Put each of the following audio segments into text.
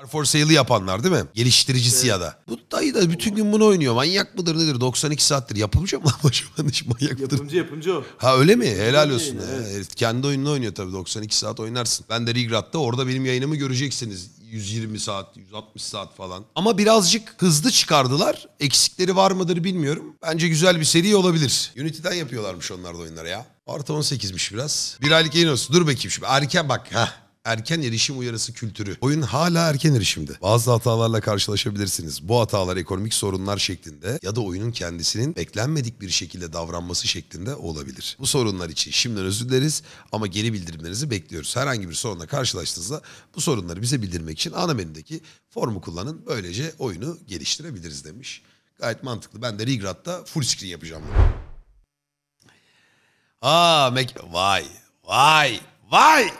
Car for Sale'ı yapanlar değil mi? Geliştiricisi evet. ya da. Bu dayı da bütün gün bunu oynuyor. Manyak mıdır nedir? 92 saattir. Yapımcı mı lan başıman iş manyak mıdır? Yapımcı o. Ha öyle mi? Helal olsun. Evet. kendi oyununu oynuyor tabii. 92 saat oynarsın. Ben de Rigrat'ta orada benim yayınımı göreceksiniz. 120 saat, 160 saat falan. Ama birazcık hızlı çıkardılar. Eksikleri var mıdır bilmiyorum. Bence güzel bir seri olabilir. Unity'den yapıyorlarmış onlar da oyunları ya. Artı 18'miş biraz. Bir aylık yayın olsun. Dur bakayım şimdi. Erken bak. Heh erken erişim uyarısı kültürü. Oyun hala erken erişimde. Bazı hatalarla karşılaşabilirsiniz. Bu hatalar ekonomik sorunlar şeklinde ya da oyunun kendisinin beklenmedik bir şekilde davranması şeklinde olabilir. Bu sorunlar için şimdiden özür dileriz ama geri bildirimlerinizi bekliyoruz. Herhangi bir sorunla karşılaştığınızda bu sorunları bize bildirmek için ana menüdeki formu kullanın. Böylece oyunu geliştirebiliriz demiş. Gayet mantıklı. Ben de Rigrat'ta full screen yapacağım. Aa, Mac... Vay, vay, vay!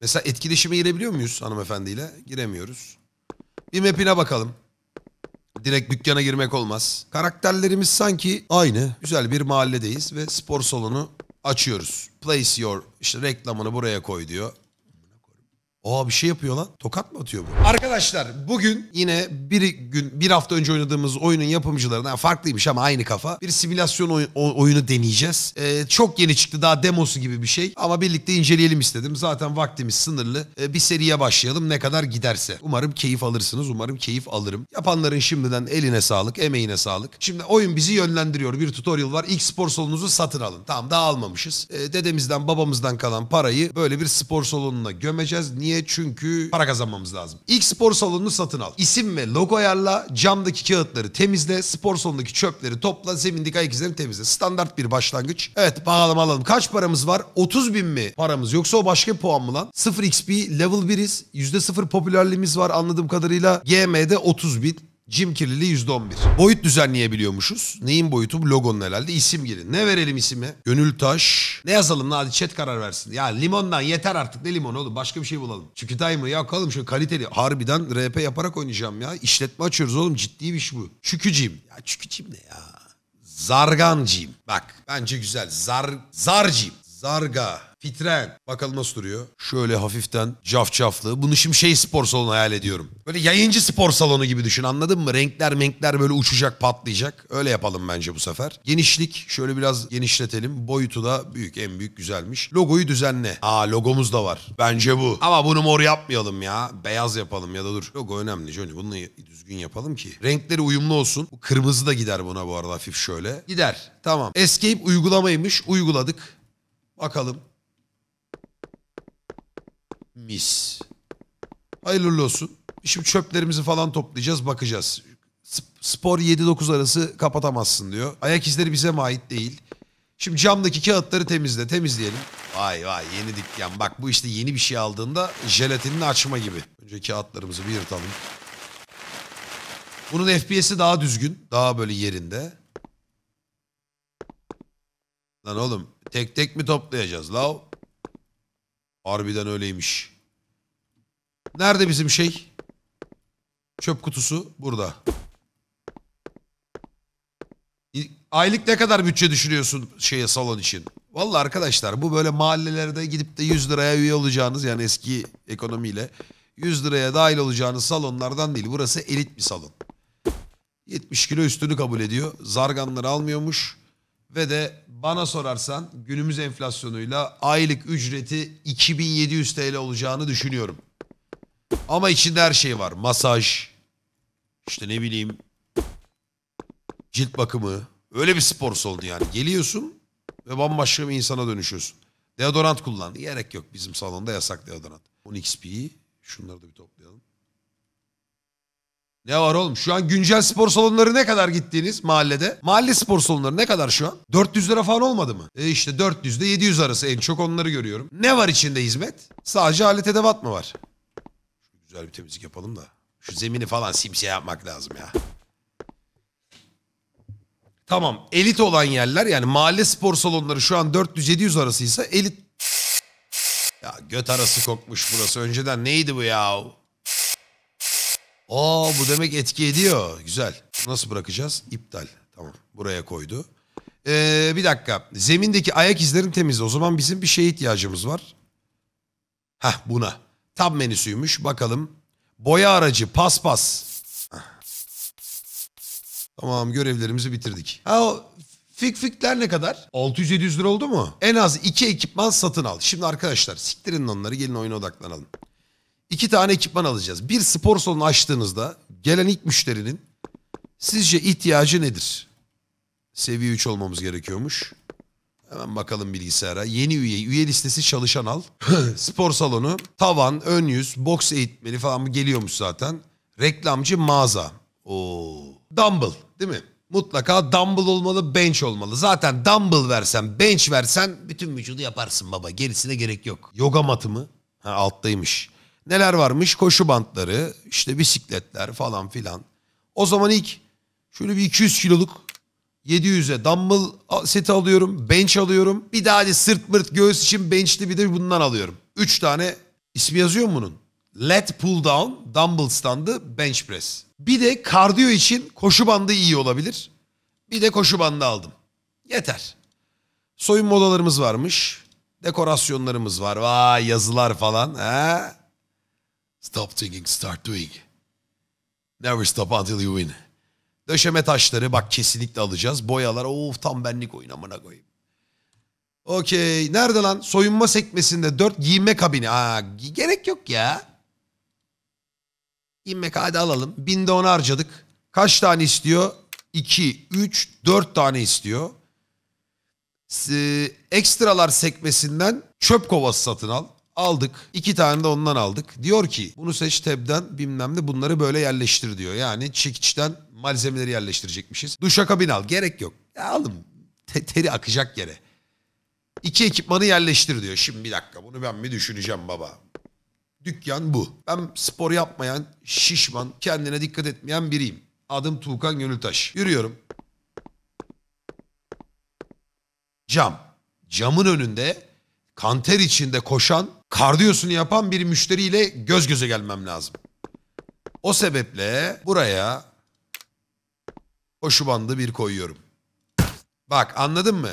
Mesela etkileşime girebiliyor muyuz hanımefendiyle? Giremiyoruz. Bir map'ine bakalım. Direkt dükkana girmek olmaz. Karakterlerimiz sanki aynı. Güzel bir mahalledeyiz ve spor salonu açıyoruz. Place your işte reklamını buraya koy diyor. Aa bir şey yapıyor lan. Tokat mı atıyor bu? Arkadaşlar bugün yine bir gün bir hafta önce oynadığımız oyunun yapımcılarından farklıymış ama aynı kafa. Bir simülasyon oy- oyunu deneyeceğiz. Ee, çok yeni çıktı daha demosu gibi bir şey ama birlikte inceleyelim istedim. Zaten vaktimiz sınırlı. Ee, bir seriye başlayalım ne kadar giderse. Umarım keyif alırsınız. Umarım keyif alırım. Yapanların şimdiden eline sağlık, emeğine sağlık. Şimdi oyun bizi yönlendiriyor. Bir tutorial var. İlk spor salonunuzu satın alın. Tamam daha almamışız. Ee, dedemizden babamızdan kalan parayı böyle bir spor salonuna gömeceğiz. Niye Niye? Çünkü para kazanmamız lazım. İlk spor salonunu satın al. İsim ve logo ayarla, camdaki kağıtları temizle, spor salonundaki çöpleri topla, zemindeki ayak izlerini temizle. Standart bir başlangıç. Evet bakalım alalım. Kaç paramız var? 30 bin mi paramız? Yoksa o başka bir puan mı lan? 0 XP, level 1'iz. %0 popülerliğimiz var anladığım kadarıyla. GM'de 30 bin. Cim kirliliği %11. Boyut düzenleyebiliyormuşuz. Neyin boyutu? Logonun herhalde. İsim girin. Ne verelim isime? Gönül Taş. Ne yazalım lan hadi chat karar versin. Ya limondan yeter artık. Ne limon oğlum? Başka bir şey bulalım. Çünkü timer ya kalım şu kaliteli. Harbiden RP yaparak oynayacağım ya. İşletme açıyoruz oğlum. Ciddi bir iş bu. Çünkü Jim. Ya çünkü Jim ne ya? Zargancıyım. Bak bence güzel. Zar, zarcıyım. Zarga. Fitren. Bakalım nasıl duruyor. Şöyle hafiften cafcaflı. Bunu şimdi şey spor salonu hayal ediyorum. Böyle yayıncı spor salonu gibi düşün anladın mı? Renkler menkler böyle uçacak patlayacak. Öyle yapalım bence bu sefer. Genişlik şöyle biraz genişletelim. Boyutu da büyük en büyük güzelmiş. Logoyu düzenle. Aa logomuz da var. Bence bu. Ama bunu mor yapmayalım ya. Beyaz yapalım ya da dur. Logo önemli. Önce bunu düzgün yapalım ki. Renkleri uyumlu olsun. Bu kırmızı da gider buna bu arada hafif şöyle. Gider. Tamam. Escape uygulamaymış. Uyguladık. Bakalım. Mis. Hayırlı olsun. Şimdi çöplerimizi falan toplayacağız bakacağız. Spor 7-9 arası kapatamazsın diyor. Ayak izleri bize mi ait değil. Şimdi camdaki kağıtları temizle temizleyelim. Vay vay yeni dükkan. Bak bu işte yeni bir şey aldığında jelatinini açma gibi. Önce kağıtlarımızı bir yırtalım. Bunun FPS'i daha düzgün. Daha böyle yerinde. Lan oğlum tek tek mi toplayacağız la? Harbiden öyleymiş. Nerede bizim şey? Çöp kutusu burada. Aylık ne kadar bütçe düşünüyorsun şeye salon için? Valla arkadaşlar bu böyle mahallelerde gidip de 100 liraya üye olacağınız yani eski ekonomiyle 100 liraya dahil olacağınız salonlardan değil. Burası elit bir salon. 70 kilo üstünü kabul ediyor. Zarganları almıyormuş. Ve de bana sorarsan günümüz enflasyonuyla aylık ücreti 2700 TL olacağını düşünüyorum. Ama içinde her şey var. Masaj. İşte ne bileyim. Cilt bakımı. Öyle bir spor salonu yani. Geliyorsun ve bambaşka bir insana dönüşüyorsun. Deodorant kullan. Gerek yok. Bizim salonda yasak deodorant. 10xp'yi şunları da bir toplayalım. Ne var oğlum? Şu an güncel spor salonları ne kadar gittiğiniz mahallede? Mahalle spor salonları ne kadar şu an? 400 lira falan olmadı mı? E işte 400 ile 700 arası en çok onları görüyorum. Ne var içinde hizmet? Sadece alet edevat mı var? Güzel bir temizlik yapalım da. Şu zemini falan simsiyah yapmak lazım ya. Tamam elit olan yerler yani mahalle spor salonları şu an 400-700 arasıysa elit... Ya göt arası kokmuş burası önceden neydi bu ya? Oo bu demek etki ediyor. Güzel. Nasıl bırakacağız? İptal. Tamam buraya koydu. Ee, bir dakika. Zemindeki ayak izlerin temizli. O zaman bizim bir şeye ihtiyacımız var. Hah buna. Tab menüsüymüş. Bakalım. Boya aracı, paspas. Tamam görevlerimizi bitirdik. Ha o fik fikler ne kadar? 600-700 lira oldu mu? En az iki ekipman satın al. Şimdi arkadaşlar siktirin onları gelin oyuna odaklanalım. İki tane ekipman alacağız. Bir spor salonu açtığınızda gelen ilk müşterinin sizce ihtiyacı nedir? Seviye 3 olmamız gerekiyormuş. Hemen bakalım bilgisayara. Yeni üye, üye listesi çalışan al. Spor salonu, tavan, ön yüz, boks eğitmeni falan mı geliyormuş zaten. Reklamcı mağaza. Oo. Dumble değil mi? Mutlaka dumbbell olmalı, bench olmalı. Zaten dumbbell versen, bench versen bütün vücudu yaparsın baba. Gerisine gerek yok. Yoga matı mı? Ha, alttaymış. Neler varmış? Koşu bantları, işte bisikletler falan filan. O zaman ilk şöyle bir 200 kiloluk 700'e dumbbell seti alıyorum. Bench alıyorum. Bir daha hadi sırt mırt göğüs için benchli bir de bundan alıyorum. 3 tane ismi yazıyor mu bunun? Lat pull down, dumbbell standı, bench press. Bir de kardiyo için koşu bandı iyi olabilir. Bir de koşu bandı aldım. Yeter. Soyunma odalarımız varmış. Dekorasyonlarımız var. Vay yazılar falan. He? Stop thinking, start doing. Never stop until you win. Döşeme taşları bak kesinlikle alacağız. Boyalar of tam benlik oyun amına koyayım. Okey. Nerede lan? Soyunma sekmesinde 4 giyinme kabini. Aa, gerek yok ya. Giyinme hadi alalım. Binde onu harcadık. Kaç tane istiyor? 2, 3, 4 tane istiyor. ekstralar sekmesinden çöp kovası satın al. Aldık. iki tane de ondan aldık. Diyor ki bunu seç tebden bilmem ne bunları böyle yerleştir diyor. Yani çekiçten malzemeleri yerleştirecekmişiz. Duşa kabin al. Gerek yok. Ya alım te- teri akacak yere. İki ekipmanı yerleştir diyor. Şimdi bir dakika bunu ben mi düşüneceğim baba? Dükkan bu. Ben spor yapmayan, şişman, kendine dikkat etmeyen biriyim. Adım Tuğkan Gönültaş. Yürüyorum. Cam. Camın önünde kanter içinde koşan, kardiyosunu yapan bir müşteriyle göz göze gelmem lazım. O sebeple buraya o şu bandı bir koyuyorum. Bak anladın mı?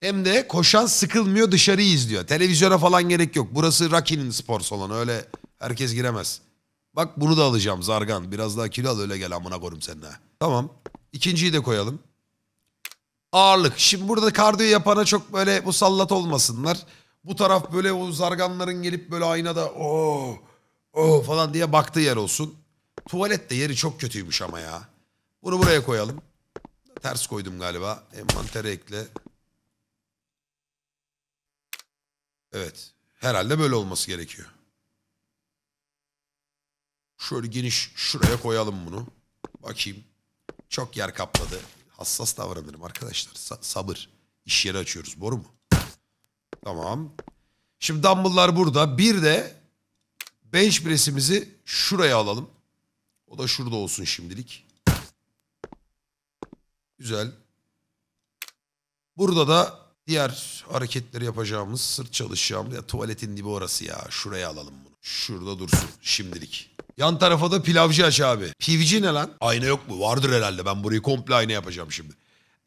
Hem de koşan sıkılmıyor dışarıyı izliyor. Televizyona falan gerek yok. Burası Rakin'in spor salonu öyle herkes giremez. Bak bunu da alacağım Zargan. Biraz daha kilo al öyle gel amına korum seninle. Tamam. İkinciyi de koyalım. Ağırlık. Şimdi burada kardiyo yapana çok böyle musallat olmasınlar. Bu taraf böyle o zarganların gelip böyle aynada o o falan diye baktığı yer olsun. Tuvalet de yeri çok kötüymüş ama ya. Bunu buraya koyalım. Ters koydum galiba. Envantere ekle. Evet. Herhalde böyle olması gerekiyor. Şöyle geniş şuraya koyalım bunu. Bakayım. Çok yer kapladı. Hassas davranırım arkadaşlar. Sa sabır. İş yeri açıyoruz. Boru mu? Tamam. Şimdi dumbbell'lar burada. Bir de bench press'imizi şuraya alalım. O da şurada olsun şimdilik. Güzel. Burada da diğer hareketleri yapacağımız, sırt çalışacağımız. Ya tuvaletin dibi orası ya. Şuraya alalım bunu. Şurada dursun şimdilik. Yan tarafa da pilavcı aç abi. Pivci ne lan? Ayna yok mu? Vardır herhalde. Ben burayı komple ayna yapacağım şimdi.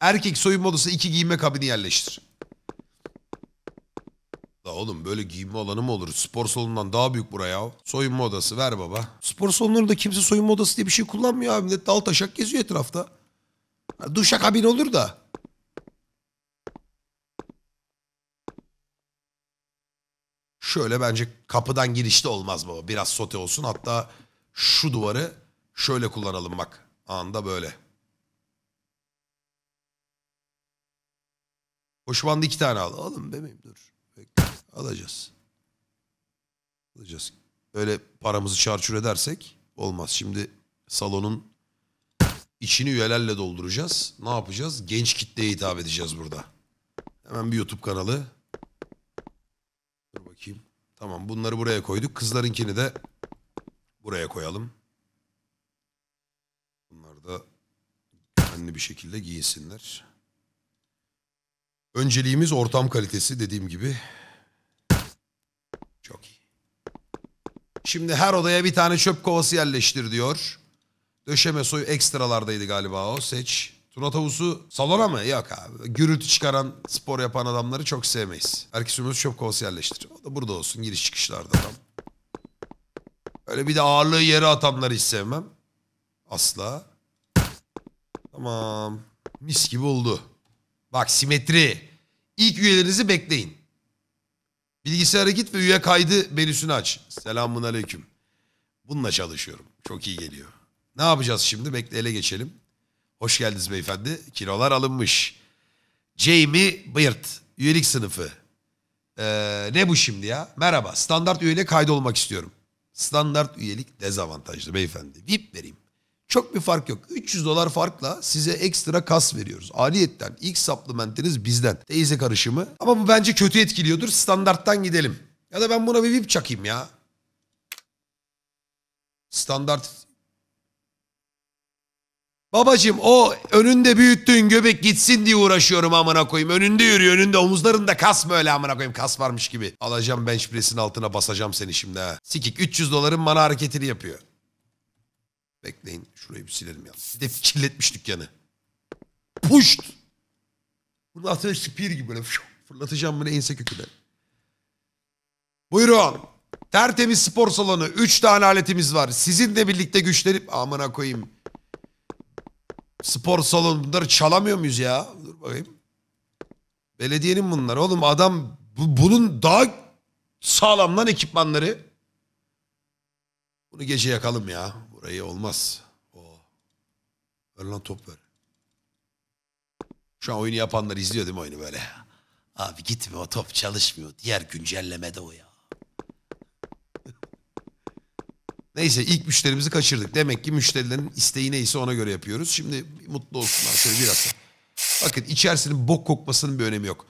Erkek soyunma odası iki giyinme kabini yerleştir. La oğlum böyle giyinme alanı mı olur? Spor salonundan daha büyük buraya. Soyunma odası ver baba. Spor salonlarında kimse soyunma odası diye bir şey kullanmıyor abi. Net dal taşak geziyor etrafta. Ya duşa kabin olur da. Şöyle bence kapıdan girişte olmaz baba. Biraz sote olsun. Hatta şu duvarı şöyle kullanalım bak. Anda böyle. Koşu bandı iki tane al. Oğlum bebeğim dur. Alacağız. Alacağız. Öyle paramızı çarçur edersek olmaz. Şimdi salonun içini üyelerle dolduracağız. Ne yapacağız? Genç kitleye hitap edeceğiz burada. Hemen bir YouTube kanalı. Dur bakayım. Tamam bunları buraya koyduk. Kızlarınkini de buraya koyalım. Bunlar da güvenli bir şekilde giyinsinler. Önceliğimiz ortam kalitesi dediğim gibi. Çok iyi. Şimdi her odaya bir tane çöp kovası yerleştir diyor. Döşeme soyu ekstralardaydı galiba o seç. Tuna tavusu salona mı? Yok abi. Gürültü çıkaran, spor yapan adamları çok sevmeyiz. Herkes önümüz çöp kovası yerleştir. O da burada olsun giriş çıkışlarda tam. Öyle bir de ağırlığı yere atanları hiç sevmem. Asla. Tamam. Mis gibi oldu. Bak simetri. İlk üyelerinizi bekleyin. Bilgisayara git ve üye kaydı menüsünü aç. Selamun aleyküm. Bununla çalışıyorum. Çok iyi geliyor. Ne yapacağız şimdi? Bekle ele geçelim. Hoş geldiniz beyefendi. Kilolar alınmış. Jamie Beard. Üyelik sınıfı. Ee, ne bu şimdi ya? Merhaba. Standart üyeliğe kaydolmak istiyorum. Standart üyelik dezavantajlı beyefendi. VIP vereyim. Çok bir fark yok. 300 dolar farkla size ekstra kas veriyoruz. Aliyetten ilk supplementiniz bizden. Teyze karışımı. Ama bu bence kötü etkiliyordur. Standarttan gidelim. Ya da ben buna bir VIP çakayım ya. Standart. Babacım o önünde büyüttüğün göbek gitsin diye uğraşıyorum amına koyayım. Önünde yürü, önünde omuzlarında kas mı öyle amına koyayım kas varmış gibi. Alacağım bench press'in altına basacağım seni şimdi ha. Sikik 300 doların mana hareketini yapıyor. Bekleyin. Şurayı bir silelim ya. Biz de kirletmiş dükkanı. Puşt! Bunu aslında spear gibi böyle fırlatacağım bunu ense köküne. Buyurun. Tertemiz spor salonu. Üç tane aletimiz var. Sizinle birlikte güçlenip... Amına koyayım. Spor salonu bunları çalamıyor muyuz ya? Dur bakayım. Belediyenin bunlar. Oğlum adam bu, bunun daha sağlam lan ekipmanları. Bunu gece yakalım ya. Burayı olmaz. Ver lan top ver. Şu an oyunu yapanlar izliyor değil mi oyunu böyle? Abi gitme o top çalışmıyor. Diğer güncellemede o ya. Neyse ilk müşterimizi kaçırdık. Demek ki müşterilerin isteği neyse ona göre yapıyoruz. Şimdi mutlu olsunlar şöyle biraz. Bakın içerisinin bok kokmasının bir önemi yok.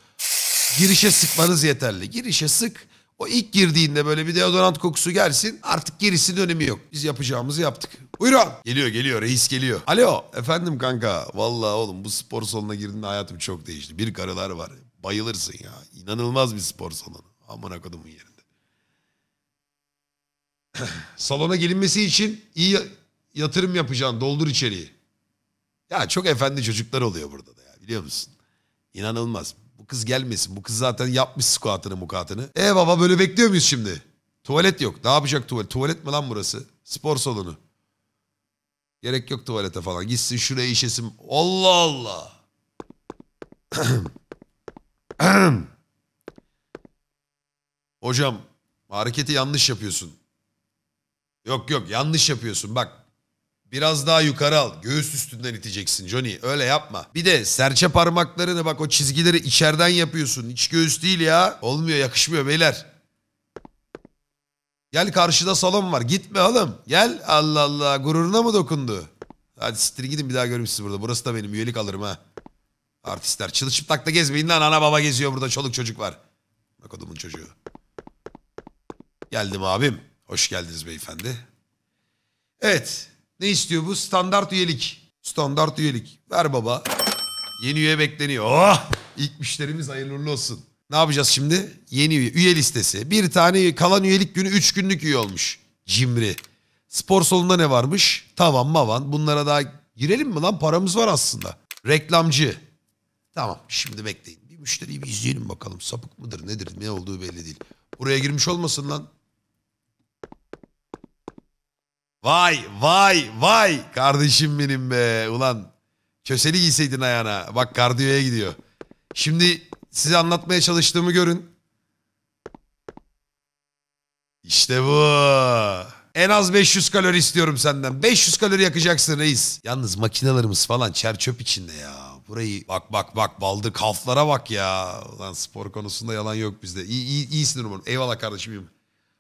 Girişe sıkmanız yeterli. Girişe sık. O ilk girdiğinde böyle bir deodorant kokusu gelsin artık gerisinin önemi yok. Biz yapacağımızı yaptık. Buyurun. Geliyor geliyor reis geliyor. Alo efendim kanka. Vallahi oğlum bu spor salonuna girdiğinde hayatım çok değişti. Bir karılar var. Bayılırsın ya. İnanılmaz bir spor salonu. Amına kodumun yerinde. Salona gelinmesi için iyi yatırım yapacaksın. Doldur içeriği. Ya çok efendi çocuklar oluyor burada da ya biliyor musun? İnanılmaz. Bu kız gelmesin. Bu kız zaten yapmış squatını mukatını. E baba böyle bekliyor muyuz şimdi? Tuvalet yok. Ne yapacak tuvalet? Tuvalet mi lan burası? Spor salonu. Gerek yok tuvalete falan. Gitsin şuraya işesin. Allah Allah. Hocam hareketi yanlış yapıyorsun. Yok yok yanlış yapıyorsun. Bak Biraz daha yukarı al. Göğüs üstünden iteceksin Johnny. Öyle yapma. Bir de serçe parmaklarını bak o çizgileri içeriden yapıyorsun. İç göğüs değil ya. Olmuyor yakışmıyor beyler. Gel karşıda salon var. Gitme oğlum. Gel. Allah Allah. Gururuna mı dokundu? Hadi siktir gidin bir daha görmeyeyim burada. Burası da benim. Üyelik alırım ha. Artistler. Çılışıplak da gezmeyin lan. Ana baba geziyor burada. Çoluk çocuk var. Bak adamın çocuğu. Geldim abim. Hoş geldiniz beyefendi. Evet. Ne istiyor bu? Standart üyelik. Standart üyelik. Ver baba. Yeni üye bekleniyor. Oh! İlk müşterimiz hayırlı olsun. Ne yapacağız şimdi? Yeni üye. Üye listesi. Bir tane kalan üyelik günü 3 günlük üye olmuş. Cimri. Spor salonunda ne varmış? Tavan mavan. Bunlara daha girelim mi lan? Paramız var aslında. Reklamcı. Tamam şimdi bekleyin. Bir müşteriyi bir izleyelim bakalım. Sapık mıdır nedir ne olduğu belli değil. Buraya girmiş olmasın lan. Vay vay vay kardeşim benim be ulan. Köseli giyseydin ayağına. Bak kardiyoya gidiyor. Şimdi size anlatmaya çalıştığımı görün. İşte bu. En az 500 kalori istiyorum senden. 500 kalori yakacaksın reis. Yalnız makinalarımız falan çer çöp içinde ya. Burayı bak bak bak baldır kalflara bak ya. Lan spor konusunda yalan yok bizde. İyi, iyi, iyisin umarım. Eyvallah kardeşim.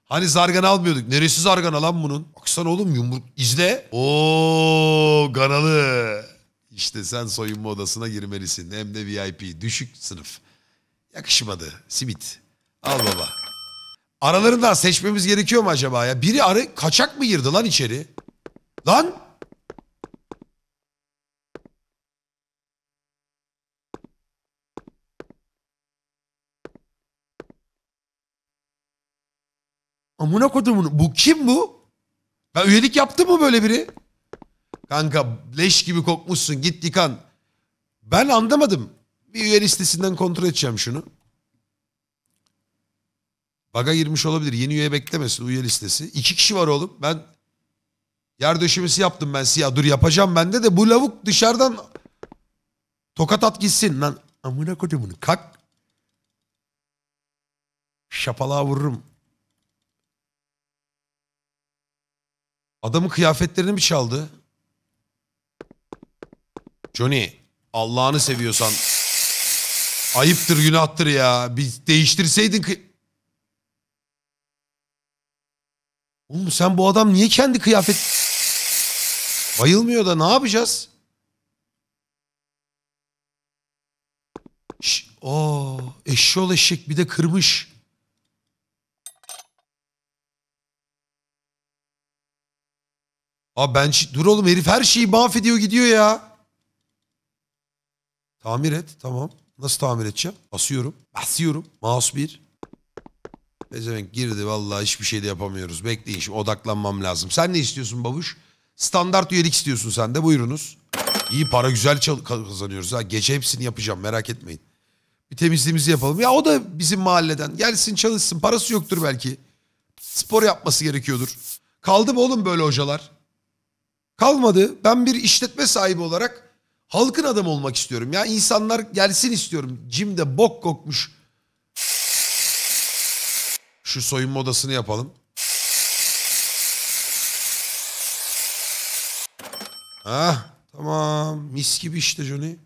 Hani zargan almıyorduk. Neresi zargan lan bunun? Baksana oğlum yumruk izle. Oo kanalı. İşte sen soyunma odasına girmelisin. Hem de VIP. Düşük sınıf. Yakışmadı. Simit. Al baba. Aralarında seçmemiz gerekiyor mu acaba ya? Biri arı kaçak mı girdi lan içeri? Lan! Amına kodumun bu kim bu? Ben üyelik yaptı mı böyle biri? Kanka leş gibi kokmuşsun git yıkan. Ben anlamadım. Bir üye listesinden kontrol edeceğim şunu. Baga girmiş olabilir. Yeni üye beklemesin üye listesi. İki kişi var oğlum. Ben yer döşemesi yaptım ben siyah. Dur yapacağım bende de bu lavuk dışarıdan tokat at gitsin. Lan amına kodumun kalk. Şapalığa vururum. Adamın kıyafetlerini mi çaldı? Johnny Allah'ını seviyorsan ayıptır günahtır ya. Bir değiştirseydin ki. Oğlum sen bu adam niye kendi kıyafet... Bayılmıyor da ne yapacağız? Şş, oo, eşşoğlu eşek bir de kırmış. Abi ben dur oğlum herif her şeyi mahvediyor gidiyor ya. Tamir et tamam. Nasıl tamir edeceğim? Basıyorum. Basıyorum. Mouse 1. Pezevenk girdi vallahi hiçbir şey de yapamıyoruz. Bekleyin şimdi odaklanmam lazım. Sen ne istiyorsun babuş? Standart üyelik istiyorsun sen de buyurunuz. İyi para güzel kazanıyoruz ha. Gece hepsini yapacağım merak etmeyin. Bir temizliğimizi yapalım. Ya o da bizim mahalleden. Gelsin çalışsın parası yoktur belki. Spor yapması gerekiyordur. Kaldı mı oğlum böyle hocalar? kalmadı. Ben bir işletme sahibi olarak halkın adamı olmak istiyorum. Ya insanlar gelsin istiyorum. Jim de bok kokmuş. Şu soyunma odasını yapalım. Ah tamam mis gibi işte Johnny.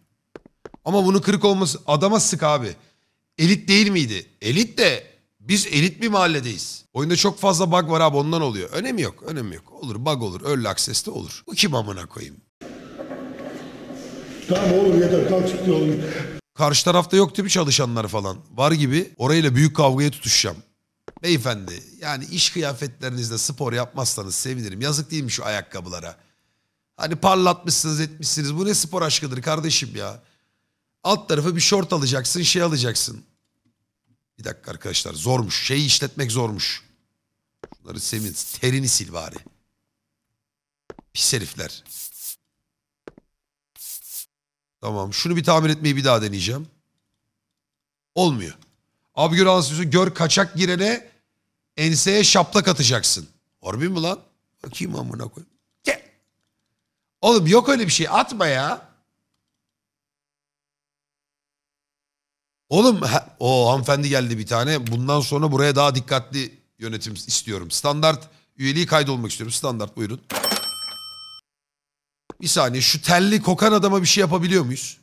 Ama bunu kırık olması adama sık abi. Elit değil miydi? Elit de biz elit bir mahalledeyiz. Oyunda çok fazla bug var abi ondan oluyor. Önemi yok, önemi yok. Olur bug olur, öyle access de olur. Bu kim amına koyayım? Tamam olur yeter kalk çıktı oğlum. Karşı tarafta yok değil mi çalışanlar falan? Var gibi orayla büyük kavgaya tutuşacağım. Beyefendi yani iş kıyafetlerinizle spor yapmazsanız sevinirim. Yazık değil mi şu ayakkabılara? Hani parlatmışsınız etmişsiniz. Bu ne spor aşkıdır kardeşim ya? Alt tarafı bir şort alacaksın şey alacaksın. Bir dakika arkadaşlar zormuş. Şeyi işletmek zormuş. Bunları sevin. Terini sil bari. Pis herifler. Tamam. Şunu bir tamir etmeyi bir daha deneyeceğim. Olmuyor. Abi gör anasını gör kaçak girene enseye şaplak atacaksın. Harbi mi lan? Bakayım amına koyayım. Oğlum yok öyle bir şey atma ya. Oğlum o hanımefendi geldi bir tane. Bundan sonra buraya daha dikkatli yönetim istiyorum. Standart üyeliği kaydolmak istiyorum. Standart buyurun. Bir saniye şu telli kokan adama bir şey yapabiliyor muyuz?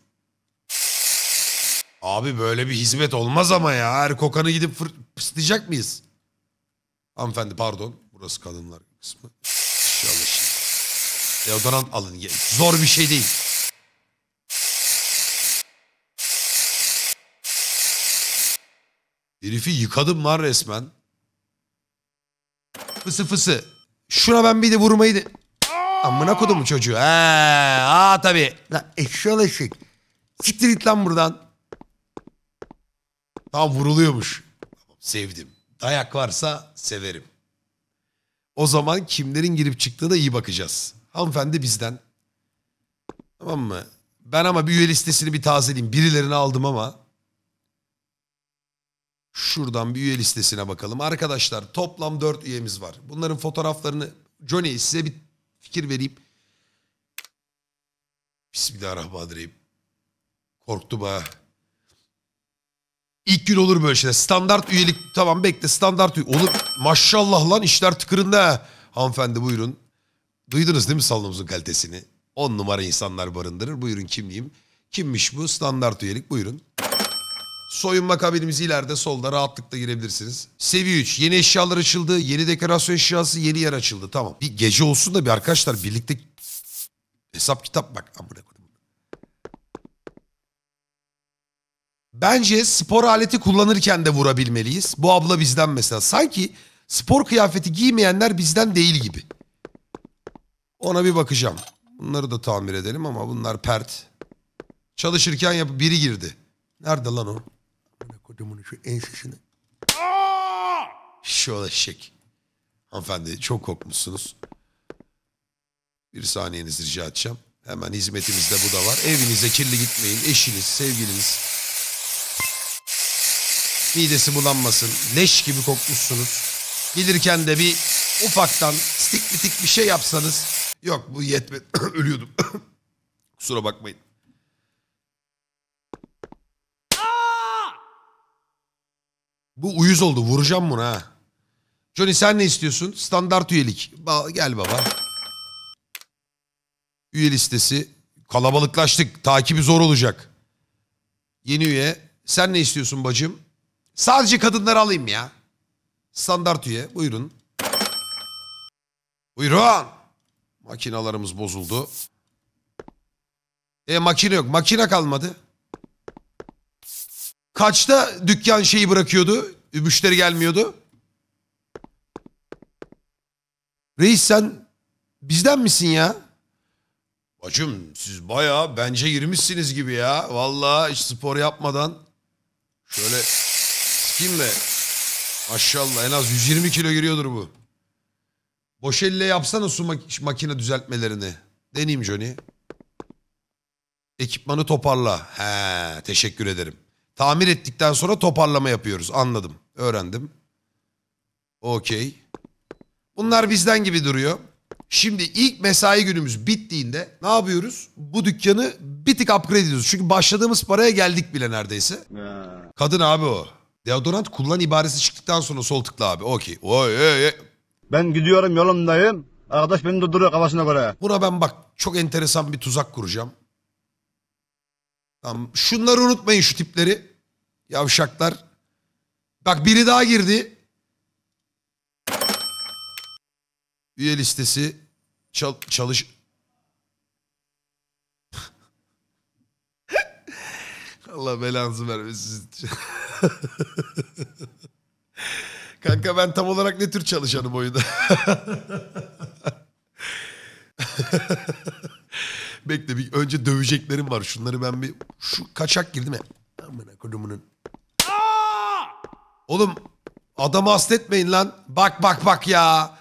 Abi böyle bir hizmet olmaz ama ya. Her kokanı gidip fır pıslayacak mıyız? Hanımefendi pardon. Burası kadınlar kısmı. Çalışın. Deodorant alın. Zor bir şey değil. Herifi yıkadım lan resmen. Fısı fısı. Şuna ben bir de vurmayı de... Amına kodum çocuğu. He, aa tabii. Lan eşşal eşek. Siktir git lan buradan. Tam vuruluyormuş. Sevdim. Dayak varsa severim. O zaman kimlerin girip çıktığı da iyi bakacağız. Hanımefendi bizden. Tamam mı? Ben ama bir üye listesini bir tazeleyeyim. Birilerini aldım ama. Şuradan bir üye listesine bakalım. Arkadaşlar toplam 4 üyemiz var. Bunların fotoğraflarını Johnny size bir fikir vereyim. Bismillahirrahmanirrahim. Korktu be. İlk gün olur böyle şeyler. Standart üyelik tamam bekle standart üye. Olur maşallah lan işler tıkırında Hanımefendi buyurun. Duydunuz değil mi salonumuzun kalitesini? 10 numara insanlar barındırır. Buyurun kimliğim. Kimmiş bu? Standart üyelik buyurun. Soyunma kabinimiz ileride solda rahatlıkla girebilirsiniz. Sevi 3. Yeni eşyalar açıldı. Yeni dekorasyon eşyası yeni yer açıldı. Tamam. Bir gece olsun da bir arkadaşlar birlikte hesap kitap bak. Amına koyayım. Bence spor aleti kullanırken de vurabilmeliyiz. Bu abla bizden mesela. Sanki spor kıyafeti giymeyenler bizden değil gibi. Ona bir bakacağım. Bunları da tamir edelim ama bunlar pert. Çalışırken yap biri girdi. Nerede lan o? Kocamın şu ensesini. Aa! Şöyle şek. Hanımefendi çok korkmuşsunuz. Bir saniyenizi rica edeceğim. Hemen hizmetimizde bu da var. Evinize kirli gitmeyin. Eşiniz, sevgiliniz. Midesi bulanmasın. Leş gibi kokmuşsunuz. Gelirken de bir ufaktan stik bitik bir şey yapsanız. Yok bu yetmedi. Ölüyordum. Kusura bakmayın. Bu uyuz oldu. Vuracağım bunu ha. Johnny sen ne istiyorsun? Standart üyelik. Ba gel baba. Üye listesi. Kalabalıklaştık. Takibi zor olacak. Yeni üye. Sen ne istiyorsun bacım? Sadece kadınları alayım ya. Standart üye. Buyurun. Buyurun. Makinalarımız bozuldu. E makine yok. Makine kalmadı. Kaçta dükkan şeyi bırakıyordu? Müşteri gelmiyordu. Reis sen bizden misin ya? Bacım siz baya bence girmişsiniz gibi ya. Vallahi hiç spor yapmadan şöyle sikeyim mi? Maşallah en az 120 kilo giriyordur bu. Boş elle yapsana su mak- makine düzeltmelerini. Deneyim Johnny. Ekipmanı toparla. He, teşekkür ederim. Tamir ettikten sonra toparlama yapıyoruz. Anladım. Öğrendim. Okey. Bunlar bizden gibi duruyor. Şimdi ilk mesai günümüz bittiğinde ne yapıyoruz? Bu dükkanı bir tık upgrade ediyoruz. Çünkü başladığımız paraya geldik bile neredeyse. Kadın abi o. Deodorant kullan ibaresi çıktıktan sonra sol tıkla abi. Okey. Oy, oy, oy. Ben gidiyorum yolumdayım. Arkadaş beni durduruyor kafasına göre. Buna ben bak çok enteresan bir tuzak kuracağım. Tamam. Şunları unutmayın şu tipleri. Yavşaklar. Bak biri daha girdi. Üye listesi. Çal çalış... Allah belanızı vermesin. Kanka ben tam olarak ne tür çalışanım oyunda? Bekle bir önce döveceklerim var. Şunları ben bir şu kaçak girdi mi? Amına kodumunun. Oğlum adamı hasletmeyin lan. Bak bak bak ya.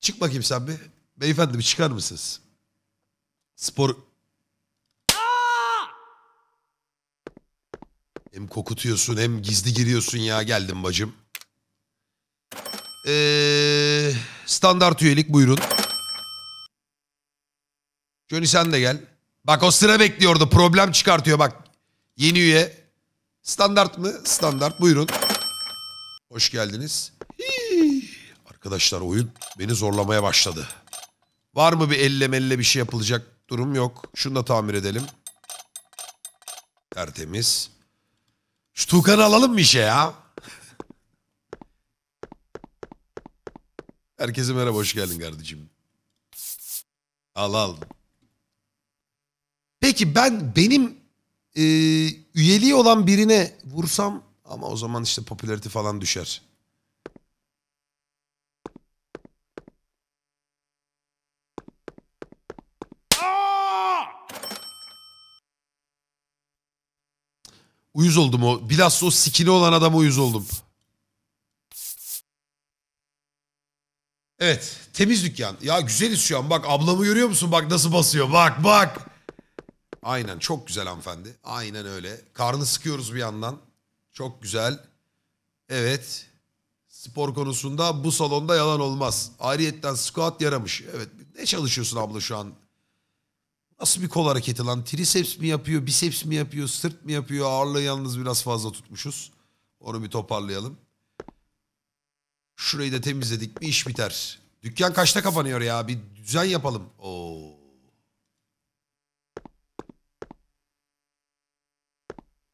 Çık bakayım sen bir. Beyefendi bir çıkar mısınız? Spor... Hem kokutuyorsun hem gizli giriyorsun ya. Geldim bacım. Ee, standart üyelik buyurun. Johnny sen de gel. Bak o sıra bekliyordu. Problem çıkartıyor bak. Yeni üye. Standart mı? Standart. Buyurun. Hoş geldiniz. Hii. Arkadaşlar oyun beni zorlamaya başladı. Var mı bir elle melle bir şey yapılacak durum yok. Şunu da tamir edelim. Tertemiz. Şu Tuğkan'ı alalım mı işe ya? Herkese merhaba hoş geldin kardeşim. Al al ki ben benim e, üyeliği olan birine vursam ama o zaman işte popülarite falan düşer. Uyuz oldum o. Bilhassa o sikini olan adama uyuz oldum. Evet. Temiz dükkan. Ya güzeliz şu an. Bak ablamı görüyor musun? Bak nasıl basıyor. Bak bak. Aynen çok güzel hanımefendi. Aynen öyle. Karnı sıkıyoruz bir yandan. Çok güzel. Evet. Spor konusunda bu salonda yalan olmaz. Ayrıyetten squat yaramış. Evet. Ne çalışıyorsun abla şu an? Nasıl bir kol hareketi lan? Triceps mi yapıyor, biceps mi yapıyor, sırt mı yapıyor? Ağırlığı yalnız biraz fazla tutmuşuz. Onu bir toparlayalım. Şurayı da temizledik mi iş biter. Dükkan kaçta kapanıyor ya? Bir düzen yapalım. Oo.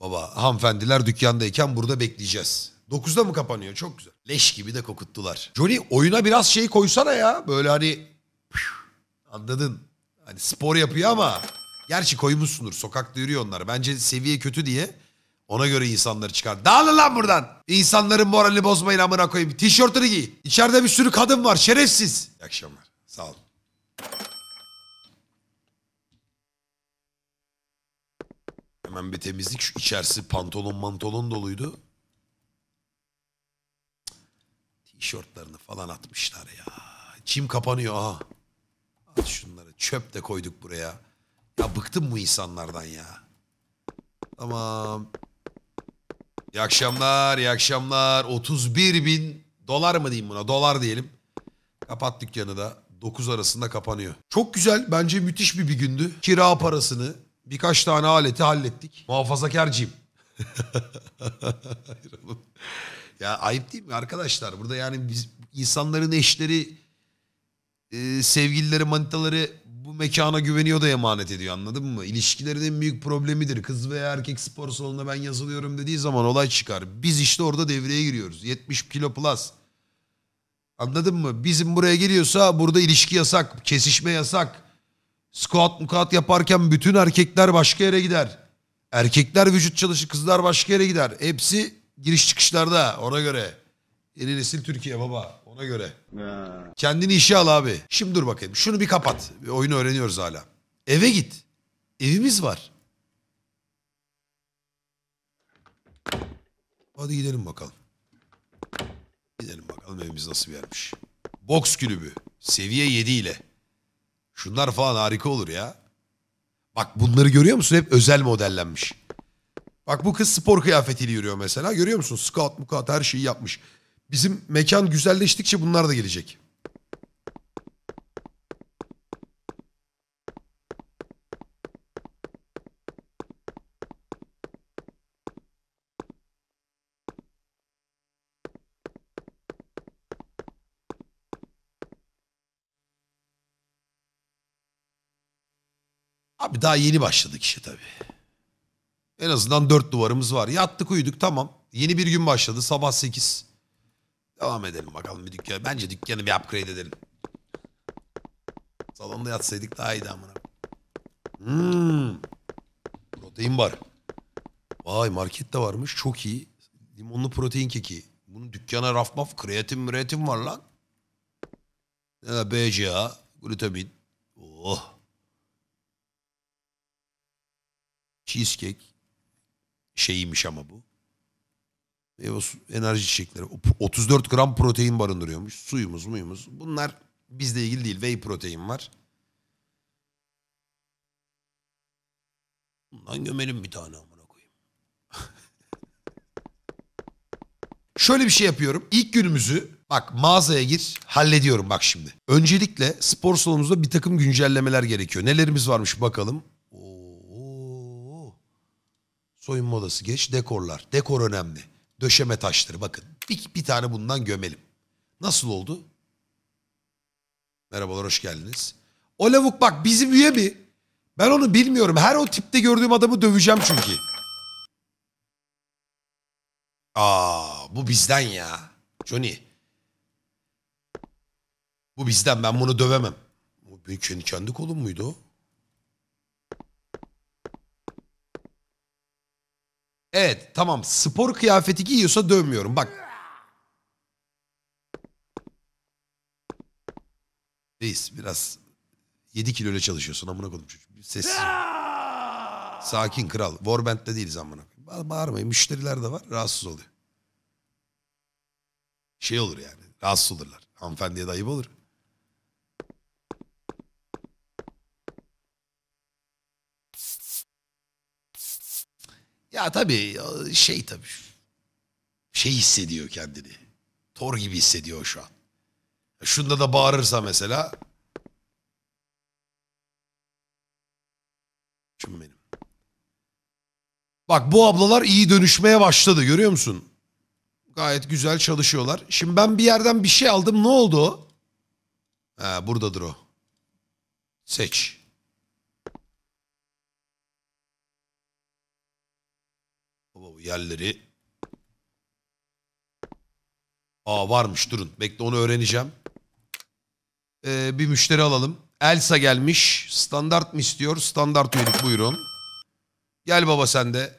Baba hanımefendiler dükkandayken burada bekleyeceğiz. 9'da mı kapanıyor? Çok güzel. Leş gibi de kokuttular. Johnny oyuna biraz şey koysana ya. Böyle hani anladın. Hani spor yapıyor ama gerçi koymuşsundur. Sokakta yürüyor onlar. Bence seviye kötü diye ona göre insanları çıkar. Dağılın lan buradan. İnsanların moralini bozmayın amına koyayım. Tişörtünü giy. İçeride bir sürü kadın var şerefsiz. İyi akşamlar. Sağ olun. Hemen bir temizlik. Şu içerisi pantolon mantolon doluydu. Tişörtlerini falan atmışlar ya. Çim kapanıyor ha. At şunları. Çöp de koyduk buraya. Ya bıktım bu insanlardan ya. Tamam. İyi akşamlar, iyi akşamlar. 31 bin dolar mı diyeyim buna? Dolar diyelim. Kapat dükkanı da. 9 arasında kapanıyor. Çok güzel. Bence müthiş bir bir gündü. Kira parasını, Birkaç tane aleti hallettik. Muhafazakarcıyım. ya ayıp değil mi arkadaşlar? Burada yani biz insanların eşleri, e, sevgilileri, manitaları bu mekana güveniyor da emanet ediyor anladın mı? İlişkilerin en büyük problemidir. Kız veya erkek spor salonuna ben yazılıyorum dediği zaman olay çıkar. Biz işte orada devreye giriyoruz. 70 kilo plus. Anladın mı? Bizim buraya geliyorsa burada ilişki yasak, kesişme yasak. Squat mukat yaparken bütün erkekler başka yere gider. Erkekler vücut çalışır, kızlar başka yere gider. Hepsi giriş çıkışlarda ona göre. Yeni nesil Türkiye baba ona göre. Ha. Kendini işe al abi. Şimdi dur bakayım şunu bir kapat. Bir oyunu öğreniyoruz hala. Eve git. Evimiz var. Hadi gidelim bakalım. Gidelim bakalım evimiz nasıl bir yermiş. Boks kulübü. Seviye 7 ile. Şunlar falan harika olur ya. Bak bunları görüyor musun? Hep özel modellenmiş. Bak bu kız spor kıyafetiyle yürüyor mesela. Görüyor musun? Scout mukat her şeyi yapmış. Bizim mekan güzelleştikçe bunlar da gelecek. Abi daha yeni başladık işe tabii. En azından dört duvarımız var. Yattık uyuduk tamam. Yeni bir gün başladı sabah sekiz. Devam edelim bakalım bir dükkan. Bence dükkanı bir upgrade edelim. Salonda yatsaydık daha iyiydi amına. Hmm. Protein var. Vay market de varmış. Çok iyi. Limonlu protein keki. Bunun dükkana raf maf kreatin müretin var lan. Ya BCA, glutamin. Oh. cheesecake şeyiymiş ama bu. Ve o enerji içecekleri 34 gram protein barındırıyormuş. Suyumuz muyumuz. Bunlar bizle ilgili değil. Whey protein var. Bundan gömelim bir tane amına koyayım. Şöyle bir şey yapıyorum. İlk günümüzü bak mağazaya gir hallediyorum bak şimdi. Öncelikle spor salonumuzda bir takım güncellemeler gerekiyor. Nelerimiz varmış bakalım. Soyunma odası geç dekorlar. Dekor önemli. Döşeme taşları bakın. Bir, bir tane bundan gömelim. Nasıl oldu? Merhabalar hoş geldiniz. O lavuk bak bizim üye mi? Ben onu bilmiyorum. Her o tipte gördüğüm adamı döveceğim çünkü. Aa bu bizden ya. Johnny. Bu bizden ben bunu dövemem. Bu kendi, kendi kolum muydu o? Evet tamam spor kıyafeti giyiyorsa dövmüyorum bak. Reis biraz 7 kiloyla çalışıyorsun amına koydum çocuk. Sessiz. Sakin kral. Warband'de değiliz amına. Bağırmayın müşteriler de var rahatsız oluyor. Şey olur yani rahatsız olurlar. Hanımefendiye de ayıp olur. Ya tabii şey tabii. Şey hissediyor kendini. tor gibi hissediyor şu an. Şunda da bağırırsa mesela. Şun benim. Bak bu ablalar iyi dönüşmeye başladı görüyor musun? Gayet güzel çalışıyorlar. Şimdi ben bir yerden bir şey aldım ne oldu o? buradadır o. Seç. yerleri. Aa varmış durun. Bekle onu öğreneceğim. Ee, bir müşteri alalım. Elsa gelmiş. Standart mı istiyor? Standart üyelik buyurun. Gel baba sen de.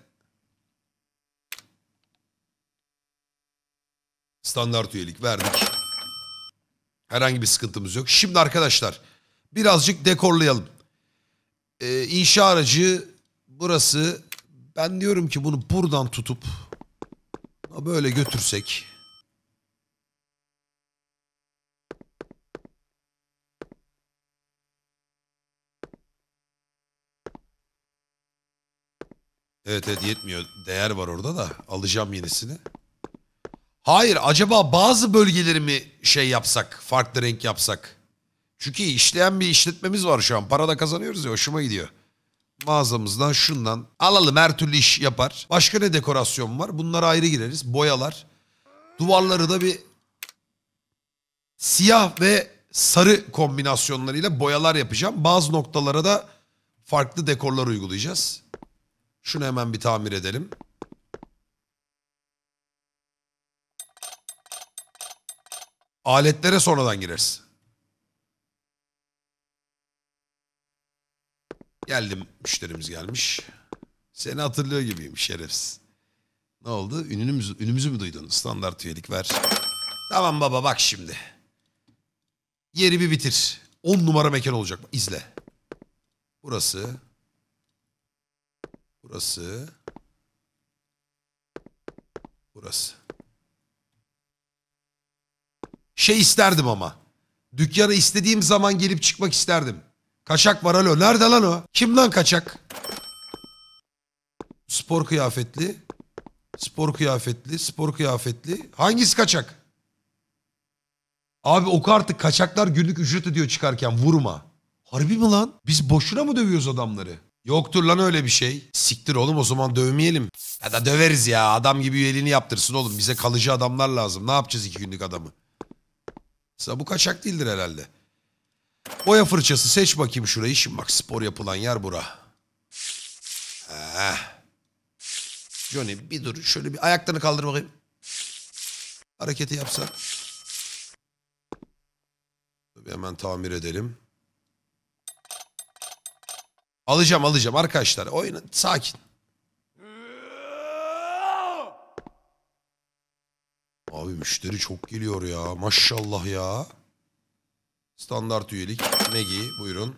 Standart üyelik verdik. Herhangi bir sıkıntımız yok. Şimdi arkadaşlar birazcık dekorlayalım. Ee, inşa aracı burası ben diyorum ki bunu buradan tutup böyle götürsek. Evet evet yetmiyor. Değer var orada da. Alacağım yenisini. Hayır acaba bazı bölgeleri mi şey yapsak? Farklı renk yapsak? Çünkü işleyen bir işletmemiz var şu an. Para da kazanıyoruz ya hoşuma gidiyor mağazamızdan şundan alalım her türlü iş yapar. Başka ne dekorasyon var? Bunlara ayrı gireriz. Boyalar. Duvarları da bir siyah ve sarı kombinasyonlarıyla boyalar yapacağım. Bazı noktalara da farklı dekorlar uygulayacağız. Şunu hemen bir tamir edelim. Aletlere sonradan gireriz. Geldim müşterimiz gelmiş. Seni hatırlıyor gibiyim şerefsiz. Ne oldu? Ünümüz, ünümüzü mü duydun? Standart üyelik ver. Tamam baba bak şimdi. Yeri bir bitir. 10 numara mekan olacak. İzle. Burası. Burası. Burası. Şey isterdim ama. Dükkana istediğim zaman gelip çıkmak isterdim. Kaçak var alo. Nerede lan o? Kim lan kaçak? Spor kıyafetli. Spor kıyafetli. Spor kıyafetli. Hangisi kaçak? Abi oku artık kaçaklar günlük ücret ediyor çıkarken vurma. Harbi mi lan? Biz boşuna mı dövüyoruz adamları? Yoktur lan öyle bir şey. Siktir oğlum o zaman dövmeyelim. Ya da döveriz ya adam gibi üyeliğini yaptırsın oğlum. Bize kalıcı adamlar lazım. Ne yapacağız iki günlük adamı? Mesela bu kaçak değildir herhalde. Boya fırçası seç bakayım şurayı. Şimdi bak spor yapılan yer bura. Heh. Johnny bir dur şöyle bir ayaklarını kaldır bakayım. Hareketi yapsa. Tabii hemen tamir edelim. Alacağım alacağım arkadaşlar. Oyun sakin. Abi müşteri çok geliyor ya. Maşallah ya. Standart üyelik. Megi buyurun.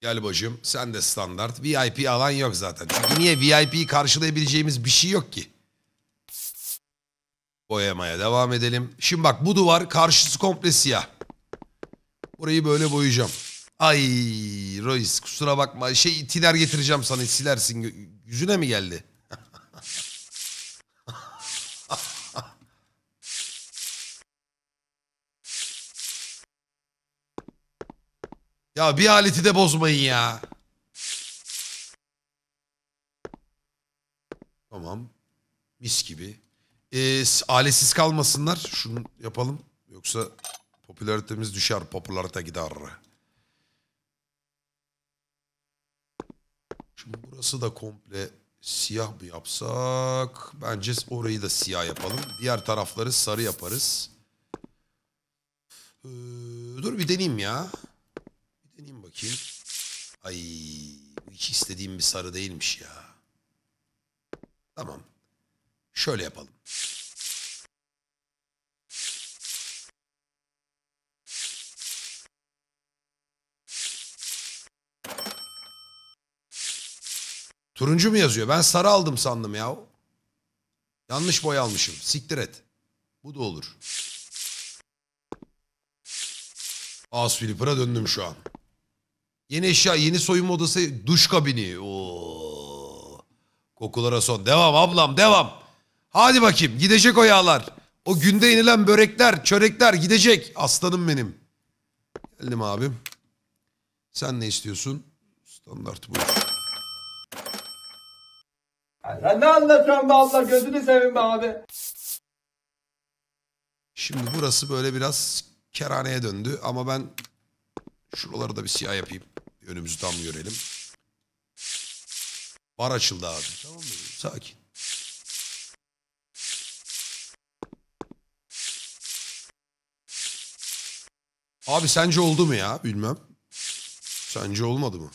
Gel bacım sen de standart. VIP alan yok zaten. Çünkü niye VIP'yi karşılayabileceğimiz bir şey yok ki. Boyamaya devam edelim. Şimdi bak bu duvar karşısı komple siyah. Burayı böyle boyayacağım. Ay Royce kusura bakma. Şey tiner getireceğim sana silersin. Yüzüne mi geldi? Ya bir aleti de bozmayın ya. Tamam. Mis gibi. Ee, aletsiz kalmasınlar. Şunu yapalım. Yoksa popülaritemiz düşer. Popülarite gider. Şimdi burası da komple siyah mı yapsak? Bence orayı da siyah yapalım. Diğer tarafları sarı yaparız. Ee, dur bir deneyeyim ya bakayım. Ay hiç istediğim bir sarı değilmiş ya. Tamam. Şöyle yapalım. Turuncu mu yazıyor? Ben sarı aldım sandım ya. Yanlış boy almışım. Siktir et. Bu da olur. Asfilipır'a döndüm şu an. Yeni eşya, yeni soyunma odası, duş kabini. Oo. Kokulara son. Devam ablam devam. Hadi bakayım gidecek o yağlar. O günde yenilen börekler, çörekler gidecek. Aslanım benim. Geldim abim. Sen ne istiyorsun? Standart bu. Sen ne anlatıyorsun be Allah gözünü seveyim be abi. Şimdi burası böyle biraz kerhaneye döndü ama ben şuraları da bir siyah yapayım. Önümüzü tam görelim. Bar açıldı abi. Tamam mı? Sakin. Abi sence oldu mu ya? Bilmem. Sence olmadı mı?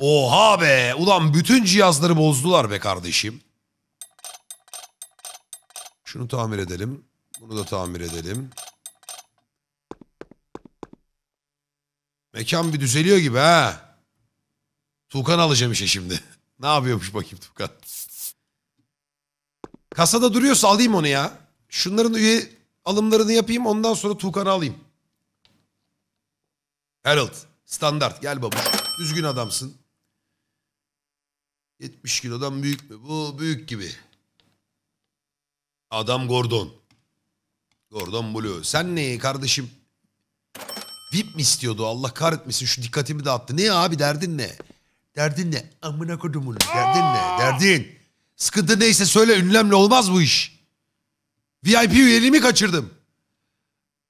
Oha be! Ulan bütün cihazları bozdular be kardeşim. Şunu tamir edelim. Bunu da tamir edelim. Mekan bir düzeliyor gibi ha. Tuğkan alacağım işe şimdi. ne yapıyormuş bakayım Tuğkan. Kasada duruyorsa alayım onu ya. Şunların üye alımlarını yapayım ondan sonra Tuğkan'ı alayım. Harold standart gel baba. Düzgün adamsın. 70 kilodan büyük mü? Bu büyük gibi. Adam Gordon. Gordon Blue. Sen ne kardeşim? VIP mi istiyordu? Allah kahretmesin şu dikkatimi dağıttı. Ne abi derdin ne? Derdin ne? Amına kodumun. Derdin ne? Derdin. Sıkıntı neyse söyle ünlemle olmaz bu iş. VIP üyeliğimi kaçırdım.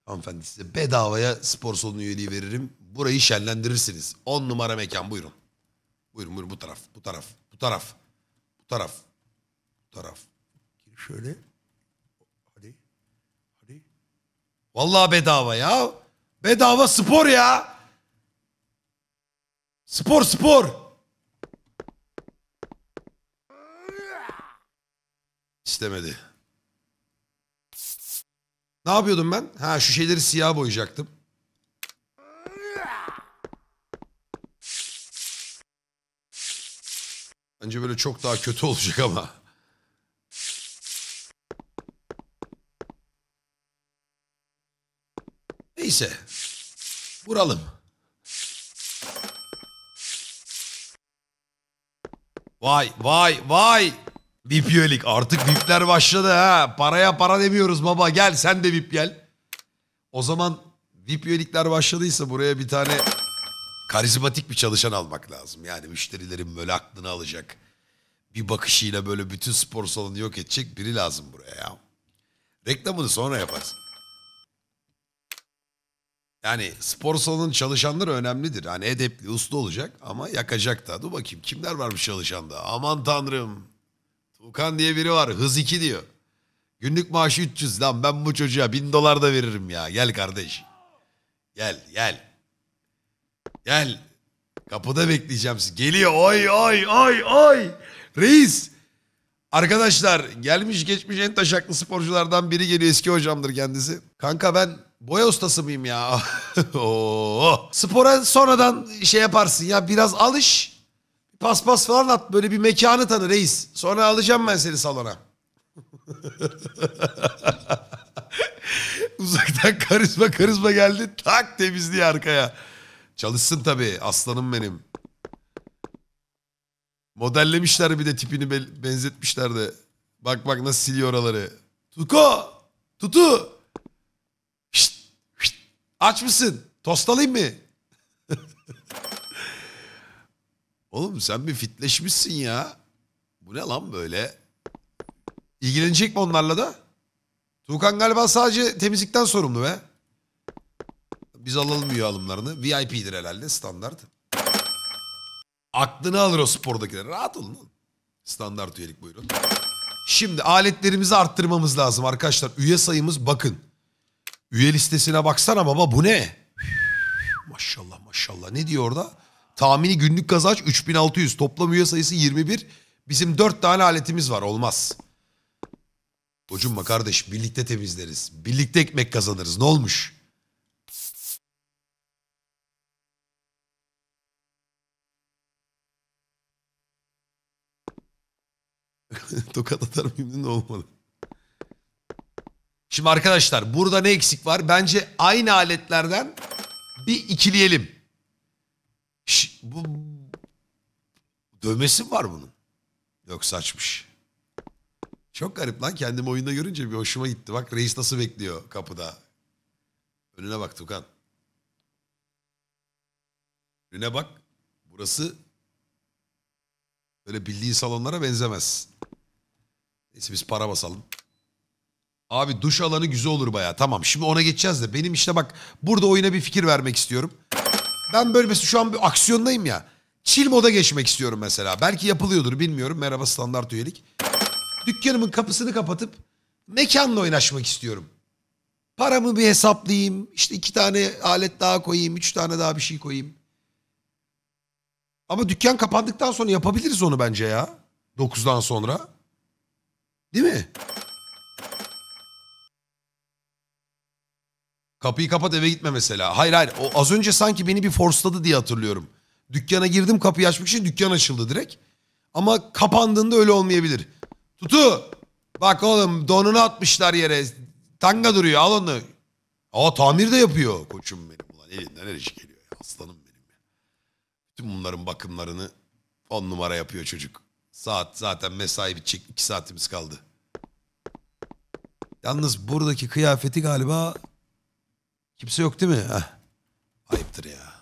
Hanımefendi size bedavaya spor salonu üyeliği veririm. Burayı şenlendirirsiniz. On numara mekan buyurun. Buyurun buyurun bu taraf, bu taraf, bu taraf, bu taraf, bu taraf. Şöyle. Vallahi bedava ya. Bedava spor ya. Spor spor. İstemedi. Ne yapıyordum ben? Ha şu şeyleri siyah boyayacaktım. Bence böyle çok daha kötü olacak ama. Neyse. Vuralım. Vay vay vay. VIP üyelik. Artık VIP'ler başladı ha. Paraya para demiyoruz baba. Gel sen de VIP gel. O zaman VIP üyelikler başladıysa buraya bir tane karizmatik bir çalışan almak lazım. Yani müşterilerin böyle aklını alacak. Bir bakışıyla böyle bütün spor salonu yok edecek biri lazım buraya ya. Reklamını sonra yaparız. Yani spor salonunun çalışanları önemlidir. Hani edepli, uslu olacak ama yakacak da. Dur bakayım kimler varmış çalışanda? Aman tanrım. Tukan diye biri var. Hız 2 diyor. Günlük maaşı 300 lan ben bu çocuğa 1000 dolar da veririm ya. Gel kardeş. Gel gel. Gel. Kapıda bekleyeceğim sizi. Geliyor oy oy oy oy. Reis. Arkadaşlar gelmiş geçmiş en taşaklı sporculardan biri geliyor. Eski hocamdır kendisi. Kanka ben Boya ustası mıyım ya? Oo. Spora sonradan şey yaparsın ya biraz alış. Paspas falan at böyle bir mekanı tanı reis. Sonra alacağım ben seni salona. Uzaktan karizma karizma geldi. Tak temizliği arkaya. Çalışsın tabii aslanım benim. Modellemişler bir de tipini benzetmişler de. Bak bak nasıl siliyor oraları. Tuko! Tutu! Aç mısın? Tost alayım mı? Oğlum sen bir fitleşmişsin ya. Bu ne lan böyle? İlgilenecek mi onlarla da? Tuğkan galiba sadece temizlikten sorumlu be. Biz alalım üye alımlarını. VIP'dir herhalde standart. Aklını alır o spordakiler. Rahat olun. Standart üyelik buyurun. Şimdi aletlerimizi arttırmamız lazım arkadaşlar. Üye sayımız bakın. Üye listesine baksana baba bu ne? maşallah maşallah. Ne diyor orada? Tahmini günlük kazanç 3600. Toplam üye sayısı 21. Bizim 4 tane aletimiz var. Olmaz. Gocunma kardeş. Birlikte temizleriz. Birlikte ekmek kazanırız. Ne olmuş? Tokat atar mıyım? Ne olmalı? Şimdi arkadaşlar burada ne eksik var? Bence aynı aletlerden bir ikileyelim. Şş, bu dövmesi mi var bunun? Yok saçmış. Çok garip lan kendimi oyunda görünce bir hoşuma gitti. Bak reis nasıl bekliyor kapıda. Önüne bak Tukan. Önüne bak. Burası böyle bildiğin salonlara benzemez. Neyse biz para basalım. Abi duş alanı güzel olur baya. Tamam şimdi ona geçeceğiz de. Benim işte bak burada oyuna bir fikir vermek istiyorum. Ben böyle mesela şu an bir aksiyondayım ya. Chill moda geçmek istiyorum mesela. Belki yapılıyordur bilmiyorum. Merhaba standart üyelik. Dükkanımın kapısını kapatıp mekanla oynaşmak istiyorum. Paramı bir hesaplayayım. İşte iki tane alet daha koyayım. Üç tane daha bir şey koyayım. Ama dükkan kapandıktan sonra yapabiliriz onu bence ya. Dokuzdan sonra. Değil mi? Kapıyı kapat eve gitme mesela. Hayır hayır o az önce sanki beni bir forsladı diye hatırlıyorum. Dükkana girdim kapıyı açmak için dükkan açıldı direkt. Ama kapandığında öyle olmayabilir. Tutu! Bak oğlum donunu atmışlar yere. Tanga duruyor al onu. Aa tamir de yapıyor koçum benim. Ulan elinden her iş geliyor ya. aslanım benim ya. Tüm bunların bakımlarını on numara yapıyor çocuk. Saat zaten mesai bitecek iki saatimiz kaldı. Yalnız buradaki kıyafeti galiba Kimse yok değil mi? Heh. Ayıptır ya.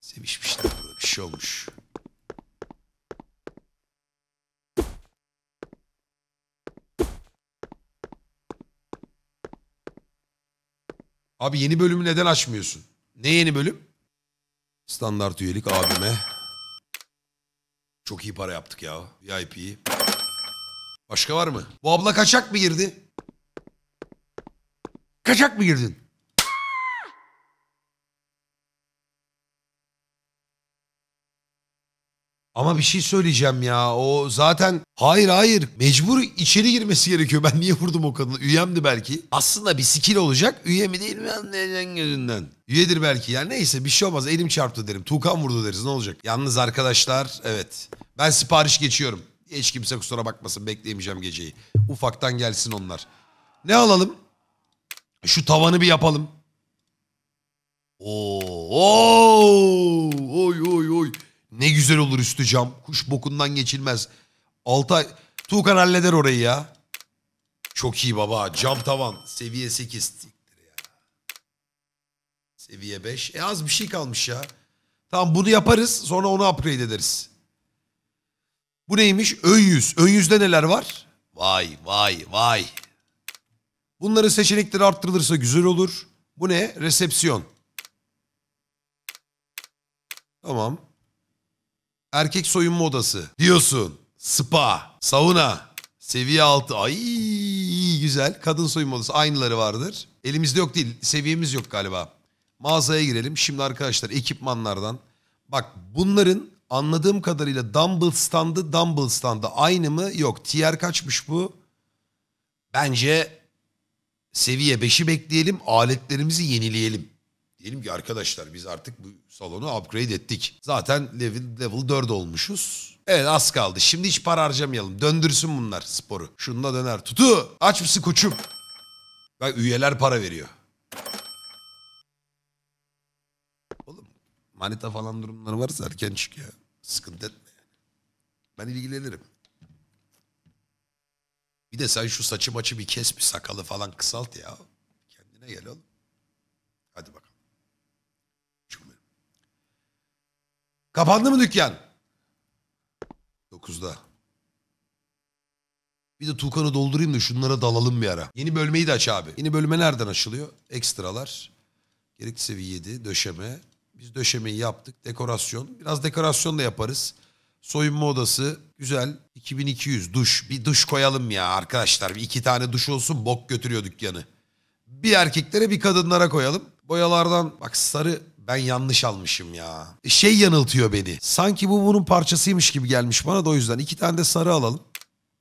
Sevişmişler böyle bir şey olmuş. Abi yeni bölümü neden açmıyorsun? Ne yeni bölüm? Standart üyelik abime. Çok iyi para yaptık ya. VIP'yi. Başka var mı? Bu abla kaçak mı girdi? Kaçak mı girdin? Ama bir şey söyleyeceğim ya. O zaten hayır hayır mecbur içeri girmesi gerekiyor. Ben niye vurdum o kadını? Üyemdi belki. Aslında bir skill olacak. Üye mi değil mi? Anlayan gözünden. Üyedir belki. Yani neyse bir şey olmaz. Elim çarptı derim. Tuğkan vurdu deriz. Ne olacak? Yalnız arkadaşlar evet. Ben sipariş geçiyorum. Hiç kimse kusura bakmasın. Bekleyemeyeceğim geceyi. Ufaktan gelsin onlar. Ne alalım? Şu tavanı bir yapalım. Oo, oy oy oy. Ne güzel olur üstü cam. Kuş bokundan geçilmez. Altay Tuğkan halleder orayı ya. Çok iyi baba. Cam tavan. Seviye 8. Seviye 5. E az bir şey kalmış ya. Tamam bunu yaparız. Sonra onu upgrade ederiz. Bu neymiş? Ön yüz. Ön yüzde neler var? Vay vay vay. Bunların seçenekleri arttırılırsa güzel olur. Bu ne? Resepsiyon. Tamam. Erkek soyunma odası. Diyorsun. Spa. Sauna. Seviye 6. Ay güzel. Kadın soyunma odası. Aynıları vardır. Elimizde yok değil. Seviyemiz yok galiba. Mağazaya girelim. Şimdi arkadaşlar ekipmanlardan. Bak bunların anladığım kadarıyla dumbbell standı dumbbell standı aynı mı? Yok. Tier kaçmış bu? Bence Seviye 5'i bekleyelim, aletlerimizi yenileyelim. Diyelim ki arkadaşlar biz artık bu salonu upgrade ettik. Zaten level, level 4 olmuşuz. Evet az kaldı. Şimdi hiç para harcamayalım. Döndürsün bunlar sporu. Şununla döner. Tutu aç mısın koçum? Bak üyeler para veriyor. Oğlum manita falan durumları varsa erken çık ya. Sıkıntı etme Ben ilgilenirim. Bir de sen şu saçı maçı bir kes bir sakalı falan kısalt ya. Kendine gel oğlum. Hadi bakalım. Cümle. Kapandı mı dükkan? Dokuzda. Bir de Tukan'ı doldurayım da şunlara dalalım bir ara. Yeni bölmeyi de aç abi. Yeni bölme nereden açılıyor? Ekstralar. Gerekli seviye 7, döşeme. Biz döşemeyi yaptık. Dekorasyon. Biraz dekorasyon da yaparız. Soyunma odası güzel. 2200 duş. Bir duş koyalım ya arkadaşlar. Bir iki tane duş olsun bok götürüyor dükkanı. Bir erkeklere bir kadınlara koyalım. Boyalardan bak sarı ben yanlış almışım ya. E, şey yanıltıyor beni. Sanki bu bunun parçasıymış gibi gelmiş bana da o yüzden. iki tane de sarı alalım.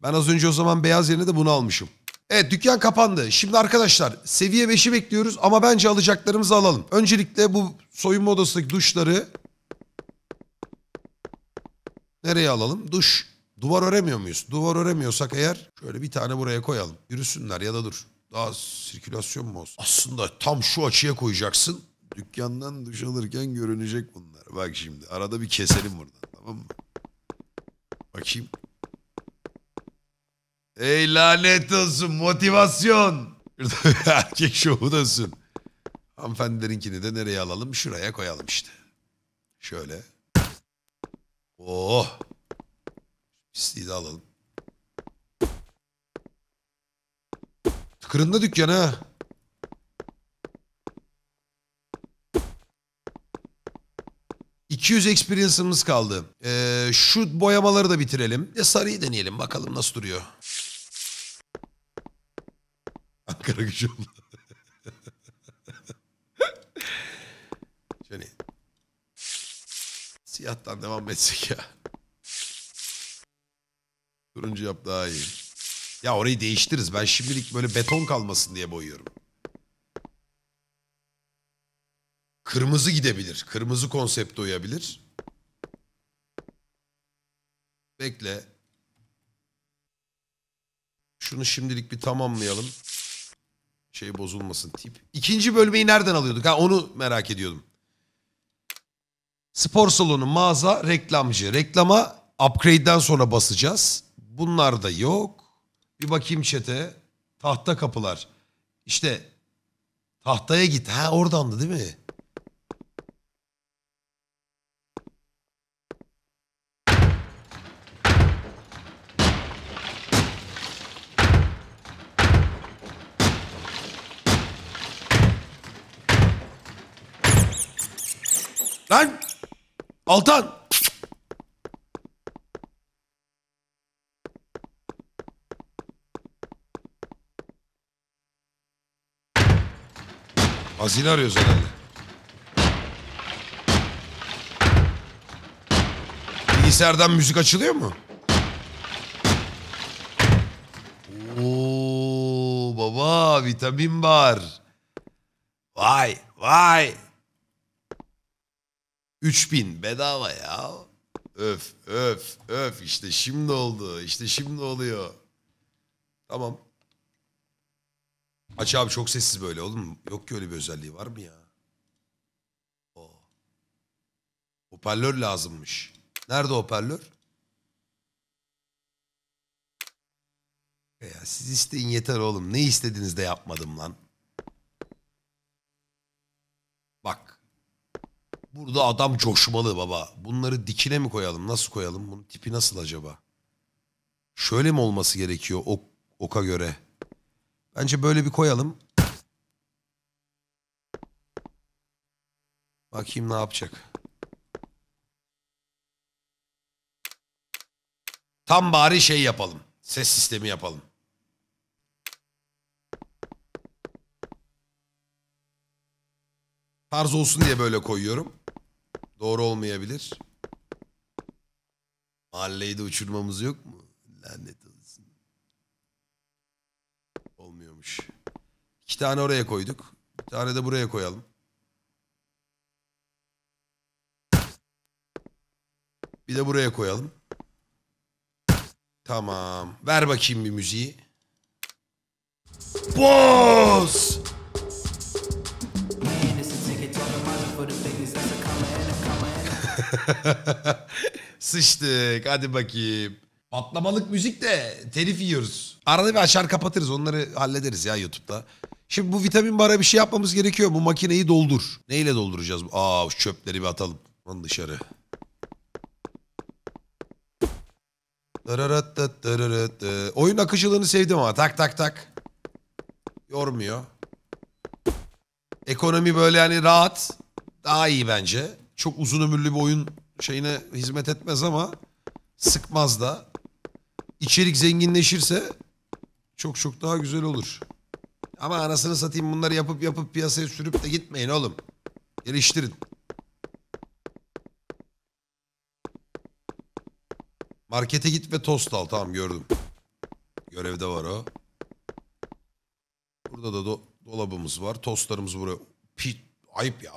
Ben az önce o zaman beyaz yerine de bunu almışım. Evet dükkan kapandı. Şimdi arkadaşlar seviye 5'i bekliyoruz ama bence alacaklarımızı alalım. Öncelikle bu soyunma odasındaki duşları Nereye alalım? Duş. Duvar öremiyor muyuz? Duvar öremiyorsak eğer şöyle bir tane buraya koyalım. Yürüsünler ya da dur. Daha sirkülasyon mu olsun? Aslında tam şu açıya koyacaksın. Dükkandan duş alırken görünecek bunlar. Bak şimdi arada bir keselim buradan tamam mı? Bakayım. Ey lanet olsun motivasyon. Erkek şovudasın. Hanımefendilerinkini de nereye alalım? Şuraya koyalım işte. Şöyle. Oh. Pisliği de alalım. Tıkırında dükkan ha. ...200 experience'ımız kaldı. Ee, şu boyamaları da bitirelim. E, sarıyı deneyelim bakalım nasıl duruyor. Ankara gücü oldu. Siyahtan devam etsek ya. Turuncu yap daha iyi. Ya orayı değiştiririz. Ben şimdilik böyle beton kalmasın diye boyuyorum. Kırmızı gidebilir. Kırmızı konsepte uyabilir. Bekle. Şunu şimdilik bir tamamlayalım. Şey bozulmasın tip. İkinci bölmeyi nereden alıyorduk? Ha onu merak ediyordum. Spor salonu, mağaza, reklamcı. Reklama upgrade'den sonra basacağız. Bunlar da yok. Bir bakayım çete. Tahta kapılar. İşte tahtaya git. Ha oradan da değil mi? Lan! Altan! Hazine arıyoruz herhalde. Bilgisayardan müzik açılıyor mu? Oo baba vitamin var. Vay vay 3000 bedava ya. Öf öf öf işte şimdi oldu işte şimdi oluyor. Tamam. Aç abi çok sessiz böyle oğlum. Yok ki öyle bir özelliği var mı ya? Oo. Oh. Hoparlör lazımmış. Nerede hoparlör? Ya siz isteyin yeter oğlum. Ne istediniz de yapmadım lan. Bak Burada adam coşmalı baba. Bunları dikine mi koyalım? Nasıl koyalım? Bunun tipi nasıl acaba? Şöyle mi olması gerekiyor ok, oka göre? Bence böyle bir koyalım. Bakayım ne yapacak. Tam bari şey yapalım. Ses sistemi yapalım. Tarz olsun diye böyle koyuyorum. Doğru olmayabilir. Mahalleyi de uçurmamız yok mu? Lanet olsun. Olmuyormuş. İki tane oraya koyduk. Bir tane de buraya koyalım. Bir de buraya koyalım. Tamam. Ver bakayım bir müziği. Boss! Sıçtık hadi bakayım. Patlamalık müzik de telif yiyoruz. Arada bir açar kapatırız onları hallederiz ya YouTube'da. Şimdi bu vitamin bara bir şey yapmamız gerekiyor. Bu makineyi doldur. Neyle dolduracağız? Aa şu çöpleri bir atalım. Lan dışarı. Oyun akıcılığını sevdim ama tak tak tak. Yormuyor. Ekonomi böyle yani rahat. Daha iyi bence çok uzun ömürlü bir oyun şeyine hizmet etmez ama sıkmaz da. İçerik zenginleşirse çok çok daha güzel olur. Ama anasını satayım bunları yapıp yapıp piyasaya sürüp de gitmeyin oğlum. Geliştirin. Markete git ve tost al. Tamam gördüm. Görevde var o. Burada da do dolabımız var. Tostlarımız buraya. Pi ayıp ya.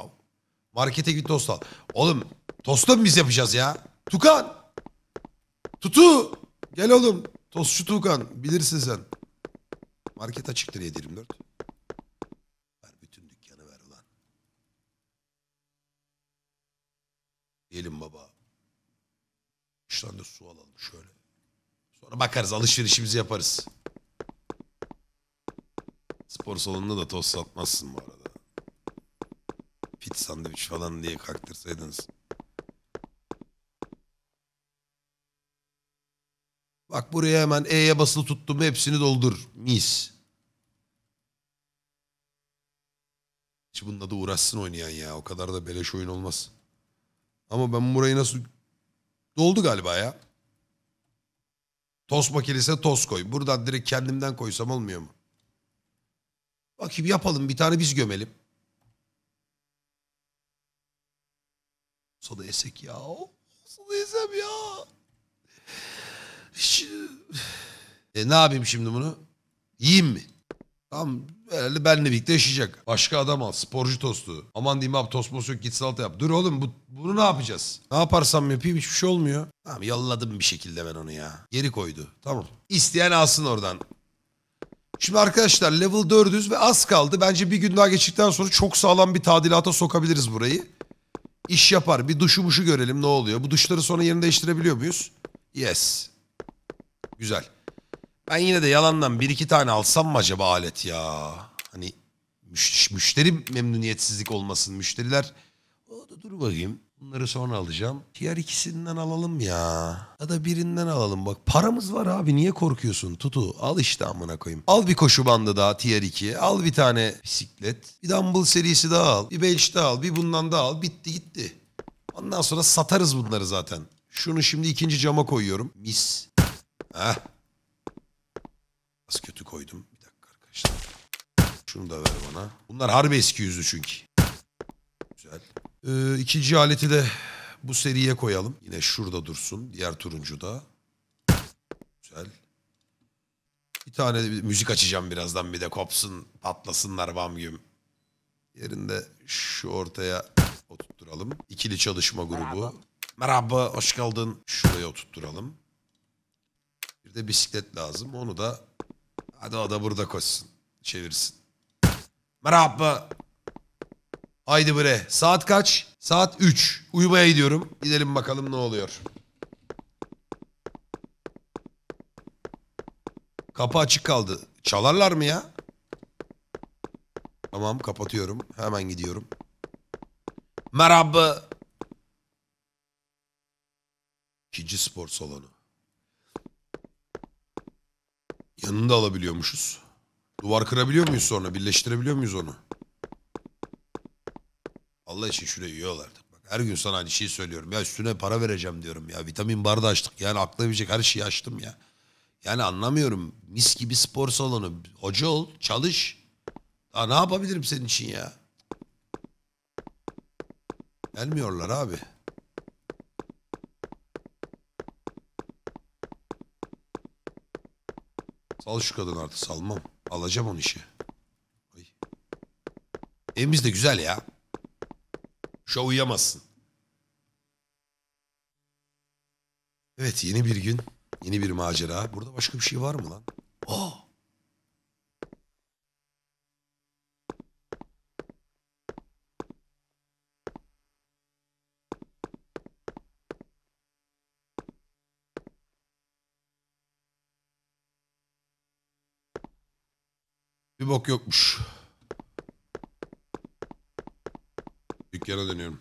Markete git tost al. Oğlum tosta mı biz yapacağız ya? Tukan! Tutu! Gel oğlum. Tostçu Tukan. Bilirsin sen. Market açıktır 7.24. Ver bütün dükkanı ver ulan. Gelin baba. Üç tane su alalım şöyle. Sonra bakarız alışverişimizi yaparız. Spor salonunda da tost satmazsın bu arada git sandviç falan diye kalktırsaydınız. Bak buraya hemen E'ye basılı tuttum hepsini doldur. Mis. Hiç bununla da uğraşsın oynayan ya. O kadar da beleş oyun olmaz. Ama ben burayı nasıl... Doldu galiba ya. Toz makinesi toz koy. Buradan direkt kendimden koysam olmuyor mu? Bakayım yapalım bir tane biz gömelim. Soda esek ya. Oh, soda yesem ya. E ne yapayım şimdi bunu? Yiyeyim mi? Tamam herhalde benle birlikte yaşayacak. Başka adam al. Sporcu tostu. Aman diyeyim abi tost mos yok git salata yap. Dur oğlum bu, bunu ne yapacağız? Ne yaparsam yapayım hiçbir şey olmuyor. Tamam yalladım bir şekilde ben onu ya. Geri koydu. Tamam. İsteyen alsın oradan. Şimdi arkadaşlar level 400 ve az kaldı. Bence bir gün daha geçtikten sonra çok sağlam bir tadilata sokabiliriz burayı. İş yapar. Bir duşu buşu görelim ne oluyor. Bu duşları sonra yerini değiştirebiliyor muyuz? Yes. Güzel. Ben yine de yalandan bir iki tane alsam mı acaba alet ya? Hani müş müşteri memnuniyetsizlik olmasın. Müşteriler... Dur bakayım. Bunları sonra alacağım. Diğer ikisinden alalım ya. Ya da birinden alalım bak. Paramız var abi niye korkuyorsun Tutu? Al işte amına koyayım. Al bir koşu bandı daha tier 2. Al bir tane bisiklet. Bir dumbbell serisi daha al. Bir bench daha al. Bir bundan daha al. Bitti gitti. Ondan sonra satarız bunları zaten. Şunu şimdi ikinci cama koyuyorum. Mis. Heh. Az kötü koydum. Bir dakika arkadaşlar. Şunu da ver bana. Bunlar harbi eski yüzü çünkü. Ee, ikinci aleti de bu seriye koyalım. Yine şurada dursun. Diğer turuncu da. Güzel. Bir tane de bir müzik açacağım birazdan bir de kopsun patlasınlar bam güm. Yerinde şu ortaya oturtturalım. İkili çalışma grubu. Merhaba, Merhaba hoş geldin. Şuraya oturtturalım. Bir de bisiklet lazım. Onu da hadi o da burada koşsun. Çevirsin. Merhaba. Haydi bre. Saat kaç? Saat 3. Uyumaya gidiyorum. Gidelim bakalım ne oluyor. Kapı açık kaldı. Çalarlar mı ya? Tamam kapatıyorum. Hemen gidiyorum. Merhaba. İkinci spor salonu. Yanında alabiliyormuşuz. Duvar kırabiliyor muyuz sonra? Birleştirebiliyor muyuz onu? Allah için şurayı yiyorlardı. Bak, her gün sana aynı şey söylüyorum. Ya üstüne para vereceğim diyorum ya. Vitamin barda açtık. Yani aklayabilecek her şeyi açtım ya. Yani anlamıyorum. Mis gibi spor salonu. Hoca ol, çalış. Daha ne yapabilirim senin için ya? Gelmiyorlar abi. Sal şu kadın artık salmam. Alacağım onu işe. Evimiz de güzel ya. Şov uyuyamazsın. Evet yeni bir gün, yeni bir macera. Burada başka bir şey var mı lan? Aa! Oh! Bir bok yokmuş. Dükkana dönüyorum.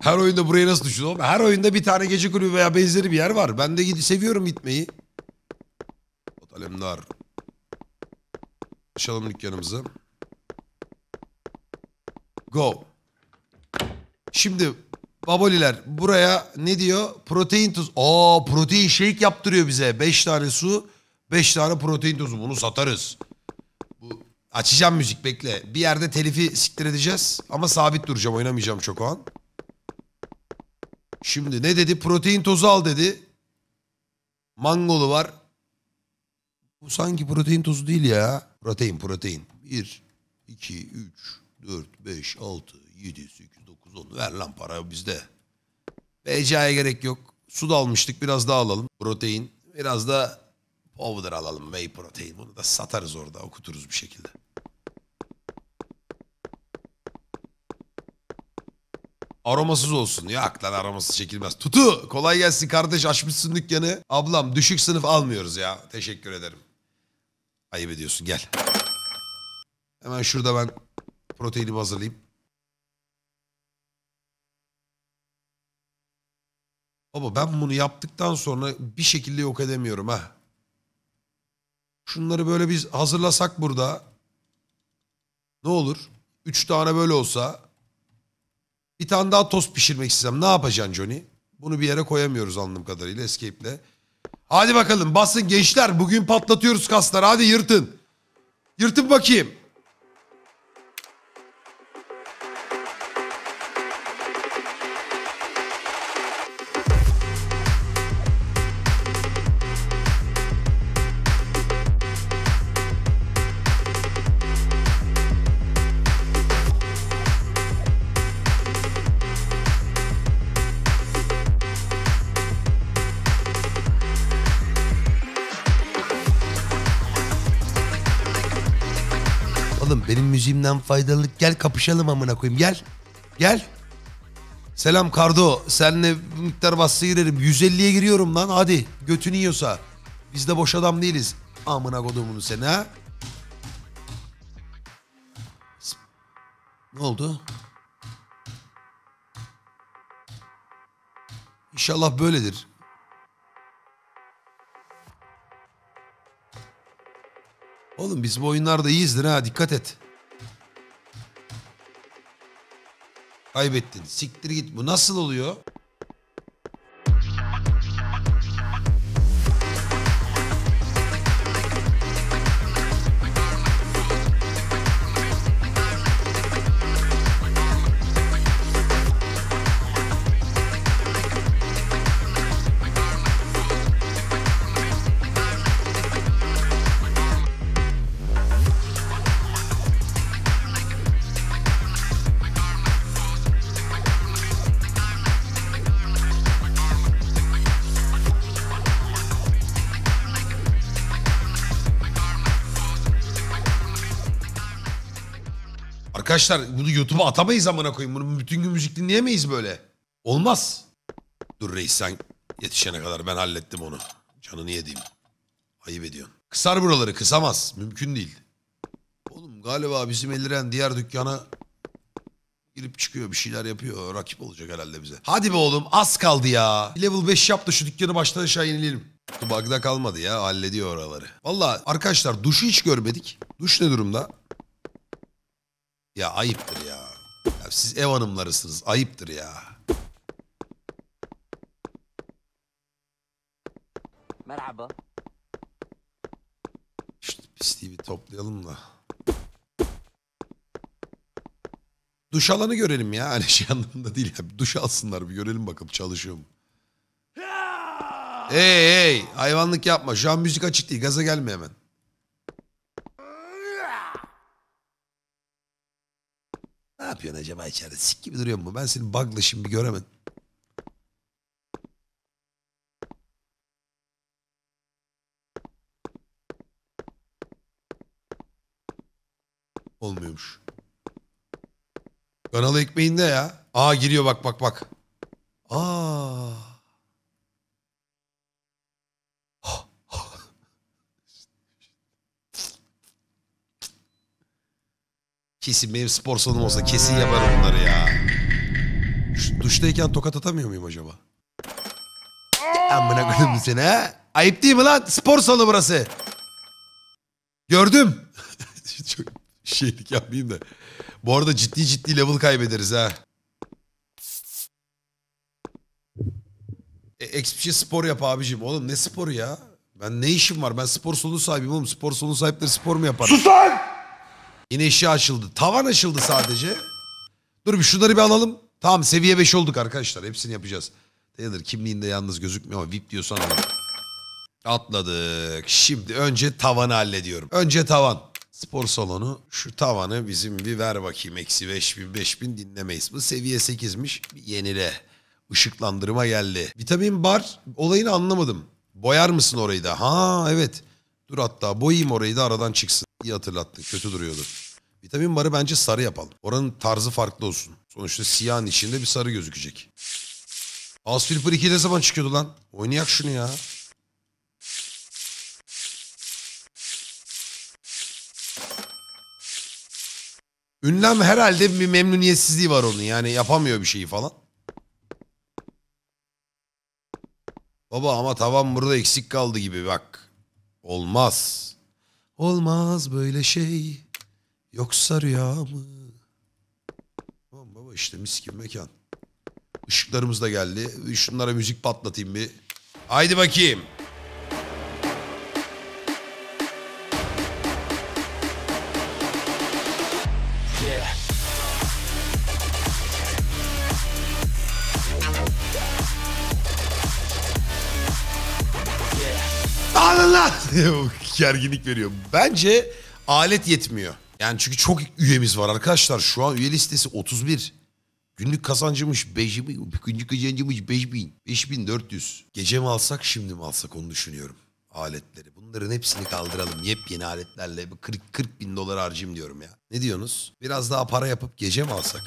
Her oyunda buraya nasıl düştün oğlum? Her oyunda bir tane gece kulübü veya benzeri bir yer var. Ben de gidi seviyorum gitmeyi. Alemdar. Açalım dükkanımızı. Go. Şimdi baboliler buraya ne diyor? Protein tuz. Aa protein shake yaptırıyor bize. 5 tane su, 5 tane protein tozu. Bunu satarız. Açacağım müzik bekle. Bir yerde telifi siktir edeceğiz. Ama sabit duracağım oynamayacağım çok o an. Şimdi ne dedi? Protein tozu al dedi. Mangolu var. Bu sanki protein tozu değil ya. Protein protein. 1, 2, 3, 4, 5, 6, 7, 8, 9, 10. Ver lan para bizde. BCA'ya gerek yok. Su da almıştık biraz daha alalım. Protein. Biraz da powder alalım. Whey protein. Bunu da satarız orada okuturuz bir şekilde. Aromasız olsun. Yok lan aromasız çekilmez. Tutu kolay gelsin kardeş açmışsın dükkanı. Ablam düşük sınıf almıyoruz ya. Teşekkür ederim. Ayıp ediyorsun gel. Hemen şurada ben proteinimi hazırlayayım. Baba ben bunu yaptıktan sonra bir şekilde yok edemiyorum ha. Şunları böyle biz hazırlasak burada. Ne olur? Üç tane böyle olsa. Bir tane daha tost pişirmek istesem ne yapacaksın Johnny? Bunu bir yere koyamıyoruz anladığım kadarıyla escape'le. Hadi bakalım basın gençler bugün patlatıyoruz kasları hadi yırtın. Yırtın bakayım. birbirinden faydalılık. Gel kapışalım amına koyayım gel. Gel. Selam Kardo. Senle miktar bassa girerim. 150'ye giriyorum lan hadi. Götünü yiyorsa. Biz de boş adam değiliz. Amına kodumunu seni ha. Ne oldu? İnşallah böyledir. Oğlum biz bu oyunlarda iyiyizdir ha dikkat et. kaybettin. Siktir git. Bu nasıl oluyor? arkadaşlar bunu YouTube'a atamayız amına koyayım. Bunu bütün gün müzik dinleyemeyiz böyle. Olmaz. Dur reis sen yetişene kadar ben hallettim onu. Canını yediğim. Ayıp ediyorsun. Kısar buraları kısamaz. Mümkün değil. Oğlum galiba bizim eliren diğer dükkana girip çıkıyor bir şeyler yapıyor. Rakip olacak herhalde bize. Hadi be oğlum az kaldı ya. Level 5 yaptı şu dükkanı baştan aşağı inelim. Bu bug'da kalmadı ya hallediyor oraları. Valla arkadaşlar duşu hiç görmedik. Duş ne durumda? Ya ayıptır ya. ya. Siz ev hanımlarısınız. Ayıptır ya. Merhaba. Şu pisliği bir toplayalım da. Duş alanı görelim ya. Hani şey anlamında değil ya. Duş alsınlar bir görelim bakalım çalışıyor Hey hey hayvanlık yapma. Şu an müzik açık değil. Gaza gelme hemen. yapıyorsun acaba içeride? Sik gibi duruyor mu? Ben seni bug'la şimdi göremedim. Olmuyormuş. Kanalı ekmeğinde ya. Aa giriyor bak bak bak. Aa. Kesin benim spor salonum olsa kesin yaparım bunları ya. Şu, duştayken tokat atamıyor muyum acaba? Amına koydum seni ha? Ayıp değil mi lan? Spor salonu burası. Gördüm. Çok şeylik yapmayayım da. Bu arada ciddi ciddi level kaybederiz ha. E, spor yap abicim. Oğlum ne sporu ya? Ben ne işim var? Ben spor salonu sahibiyim oğlum. Spor salonu sahipleri spor mu yapar? Sus lan! Yine eşya açıldı. Tavan açıldı sadece. Dur bir şunları bir alalım. Tamam seviye 5 olduk arkadaşlar. Hepsini yapacağız. Taylor kimliğinde yalnız gözükmüyor ama VIP diyorsan alalım. Atladık. Şimdi önce tavanı hallediyorum. Önce tavan. Spor salonu. Şu tavanı bizim bir ver bakayım. Eksi 5000 5000 dinlemeyiz. Bu seviye 8'miş. Bir yenile. Işıklandırma geldi. Vitamin bar olayını anlamadım. Boyar mısın orayı da? Ha evet. Dur hatta boyayım orayı da aradan çıksın. İyi hatırlattın. Kötü duruyordu. Vitamin barı bence sarı yapalım. Oranın tarzı farklı olsun. Sonuçta siyahın içinde bir sarı gözükecek. House Flipper 2 ne zaman çıkıyordu lan? Oynayak şunu ya. Ünlem herhalde bir memnuniyetsizliği var onun. Yani yapamıyor bir şeyi falan. Baba ama tavan burada eksik kaldı gibi bak. Olmaz. Olmaz böyle şey. Yoksa rüya mı? Tamam baba işte mis gibi mekan. Işıklarımız da geldi. Şunlara müzik patlatayım bir. Haydi bakayım. lan gerginlik veriyor. Bence alet yetmiyor. Yani çünkü çok üyemiz var arkadaşlar. Şu an üye listesi 31. Günlük kazancımış 5000, günlük kazancımış 5000, 5400. Gece mi alsak şimdi mi alsak onu düşünüyorum aletleri. Bunların hepsini kaldıralım yepyeni aletlerle 40, 40 bin dolar harcayayım diyorum ya. Ne diyorsunuz? Biraz daha para yapıp gece mi alsak?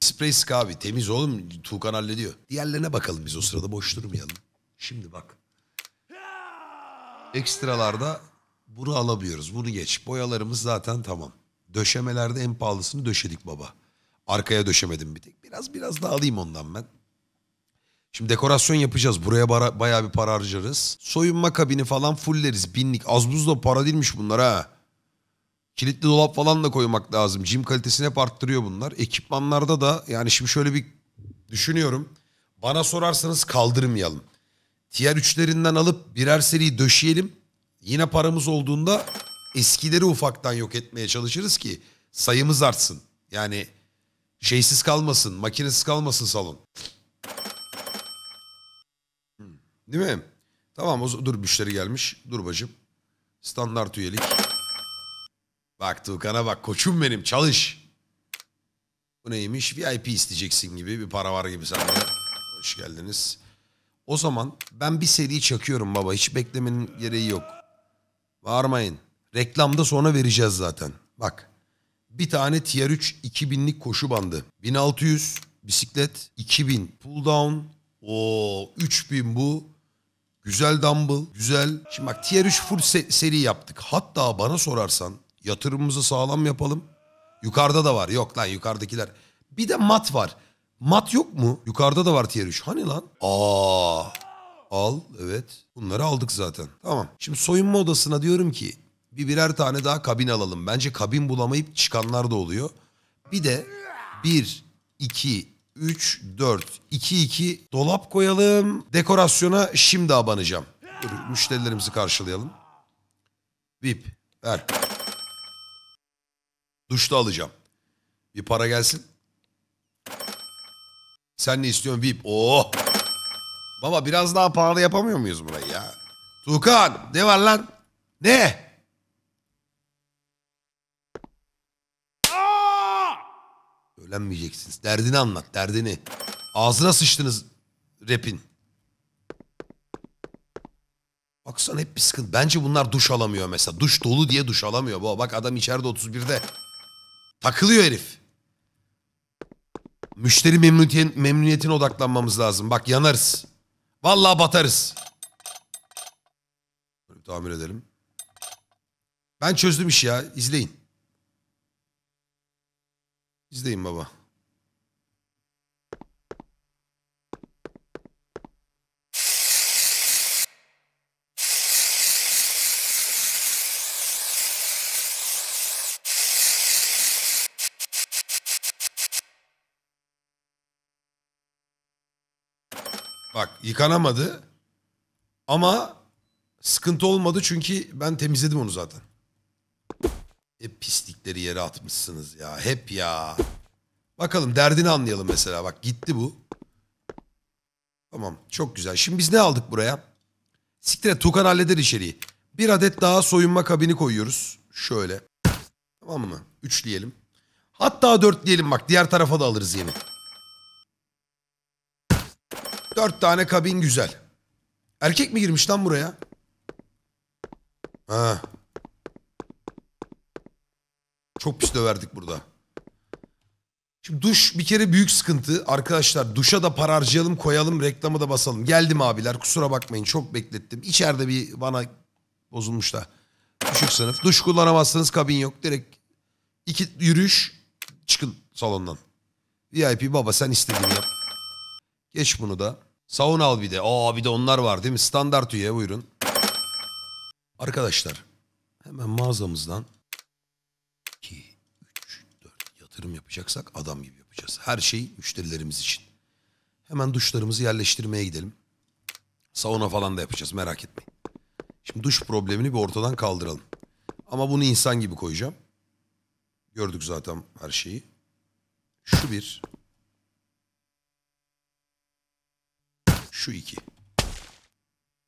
Spray abi temiz oğlum Tuğkan hallediyor. Diğerlerine bakalım biz o sırada boş durmayalım. Şimdi bak Ekstralarda bunu alamıyoruz. Bunu geç. Boyalarımız zaten tamam. Döşemelerde en pahalısını döşedik baba. Arkaya döşemedim bir tek. Biraz biraz daha alayım ondan ben. Şimdi dekorasyon yapacağız. Buraya bara, bayağı bir para harcarız. Soyunma kabini falan fulleriz. Binlik. Az buz da para değilmiş bunlar ha. Kilitli dolap falan da koymak lazım. Jim kalitesini hep arttırıyor bunlar. Ekipmanlarda da yani şimdi şöyle bir düşünüyorum. Bana sorarsanız kaldırmayalım. Tier 3'lerinden alıp birer seri döşeyelim. Yine paramız olduğunda eskileri ufaktan yok etmeye çalışırız ki sayımız artsın. Yani şeysiz kalmasın, makinesiz kalmasın salon. Hmm, değil mi? Tamam o dur müşteri gelmiş. Dur bacım. Standart üyelik. Bak Tuğkan'a bak koçum benim çalış. Bu neymiş? VIP isteyeceksin gibi bir para var gibi sende. Hoş geldiniz. O zaman ben bir seri çakıyorum baba. Hiç beklemenin gereği yok. Varmayın. Reklamda sonra vereceğiz zaten. Bak. Bir tane tier 3 2000'lik koşu bandı. 1600 bisiklet 2000 pull down. O 3000 bu. Güzel dumbbell, güzel. Şimdi bak tier 3 full se- seri yaptık. Hatta bana sorarsan yatırımımızı sağlam yapalım. Yukarıda da var. Yok lan yukarıdakiler. Bir de mat var. Mat yok mu? Yukarıda da var tier 3. Hani lan? Aa. Al evet. Bunları aldık zaten. Tamam. Şimdi soyunma odasına diyorum ki bir birer tane daha kabin alalım. Bence kabin bulamayıp çıkanlar da oluyor. Bir de 1, 2, 3, 4, 2, 2 dolap koyalım. Dekorasyona şimdi abanacağım. Dur, müşterilerimizi karşılayalım. Vip ver. Duşta alacağım. Bir para gelsin. Sen ne istiyorsun VIP? Oh! Baba biraz daha pahalı yapamıyor muyuz burayı ya? Tukan ne var lan? Ne? Aa! Derdini anlat derdini. Ağzına sıçtınız rapin. Baksana hep bir sıkıntı. Bence bunlar duş alamıyor mesela. Duş dolu diye duş alamıyor. Baba bak adam içeride 31'de. Takılıyor herif. Müşteri memnuniyetin, memnuniyetine odaklanmamız lazım. Bak yanarız. Vallahi batarız. bir tamir edelim. Ben çözdüm işi ya. İzleyin. İzleyin baba. Bak yıkanamadı ama sıkıntı olmadı çünkü ben temizledim onu zaten. Hep pislikleri yere atmışsınız ya. Hep ya. Bakalım derdini anlayalım mesela. Bak gitti bu. Tamam çok güzel. Şimdi biz ne aldık buraya? Siktir Tukan halleder içeriği. Bir adet daha soyunma kabini koyuyoruz. Şöyle. Tamam mı? Üçleyelim. Hatta dörtleyelim bak. Diğer tarafa da alırız yeni. Dört tane kabin güzel. Erkek mi girmiş lan buraya? Ha. Çok pis döverdik burada. Şimdi duş bir kere büyük sıkıntı. Arkadaşlar duşa da para harcayalım koyalım reklamı da basalım. Geldim abiler kusura bakmayın çok beklettim. İçeride bir bana bozulmuş da. Düşük sınıf. Duş kullanamazsanız kabin yok. Direkt iki yürüyüş çıkın salondan. VIP baba sen istediğini yap. Geç bunu da. Savun al bir de. Aa bir de onlar var değil mi? Standart üye buyurun. Arkadaşlar hemen mağazamızdan 2, 3, 4 yatırım yapacaksak adam gibi yapacağız. Her şey müşterilerimiz için. Hemen duşlarımızı yerleştirmeye gidelim. Sauna falan da yapacağız merak etmeyin. Şimdi duş problemini bir ortadan kaldıralım. Ama bunu insan gibi koyacağım. Gördük zaten her şeyi. Şu bir, Şu iki.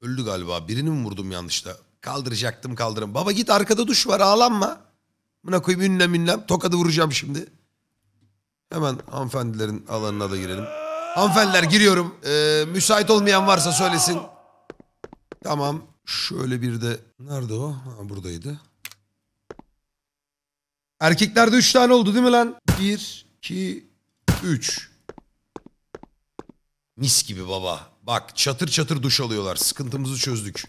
Öldü galiba. Birini mi vurdum yanlışta Kaldıracaktım kaldırım. Baba git arkada duş var ağlanma. Buna koyayım ünlem ünlem. Tokadı vuracağım şimdi. Hemen hanımefendilerin alanına da girelim. Hanımefendiler giriyorum. Ee, müsait olmayan varsa söylesin. Tamam. Şöyle bir de... Nerede o? Ha, buradaydı. Erkeklerde üç tane oldu değil mi lan? bir 2, üç Mis gibi baba. Bak çatır çatır duş alıyorlar. Sıkıntımızı çözdük.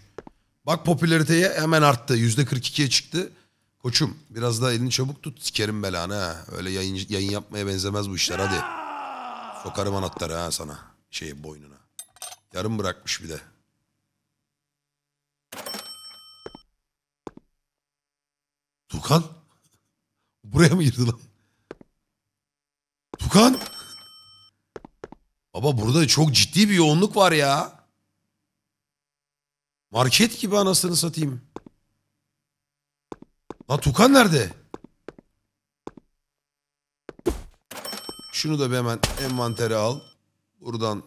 Bak popülariteye hemen arttı. yüzde %42'ye çıktı. Koçum biraz daha elini çabuk tut. Sikerim belanı ha. Öyle yayın, yayın yapmaya benzemez bu işler hadi. Sokarım anahtarı ha sana. Şey boynuna. Yarım bırakmış bir de. Tukan? Buraya mı girdi lan? Tukan? Baba burada çok ciddi bir yoğunluk var ya. Market gibi anasını satayım. Lan Tukan nerede? Şunu da bir hemen envantere al. Buradan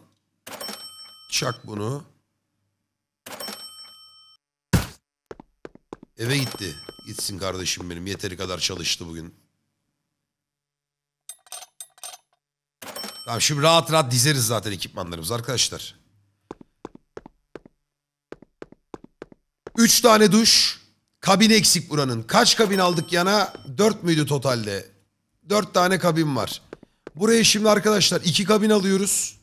çak bunu. Eve gitti. Gitsin kardeşim benim. Yeteri kadar çalıştı bugün. Tamam şimdi rahat rahat dizeriz zaten ekipmanlarımızı arkadaşlar. Üç tane duş. Kabin eksik buranın. Kaç kabin aldık yana? Dört müydü totalde? Dört tane kabin var. Buraya şimdi arkadaşlar iki kabin alıyoruz.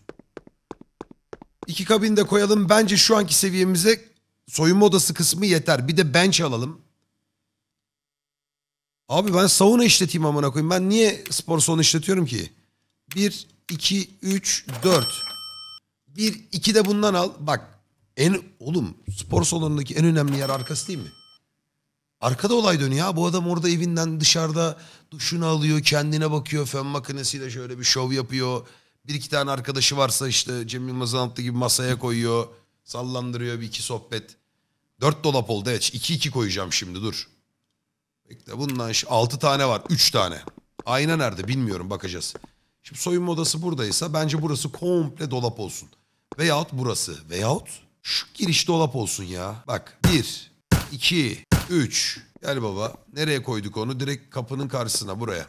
İki kabin de koyalım. Bence şu anki seviyemize soyunma odası kısmı yeter. Bir de bench alalım. Abi ben sauna işleteyim amına koyayım. Ben niye spor salonu işletiyorum ki? Bir, 2, 3, 4. 1, 2 de bundan al. Bak en oğlum spor salonundaki en önemli yer arkası değil mi? Arkada olay dönüyor Bu adam orada evinden dışarıda duşunu alıyor, kendine bakıyor, fön makinesiyle şöyle bir şov yapıyor. Bir iki tane arkadaşı varsa işte Cem Yılmaz'ın altı gibi masaya koyuyor. Sallandırıyor bir iki sohbet. Dört dolap oldu evet. iki iki koyacağım şimdi dur. Bekle bundan altı tane var. Üç tane. Ayna nerede bilmiyorum bakacağız. Şimdi soyunma odası buradaysa bence burası komple dolap olsun. Veyahut burası. Veyahut şu giriş dolap olsun ya. Bak bir, iki, üç. Gel baba. Nereye koyduk onu? Direkt kapının karşısına buraya.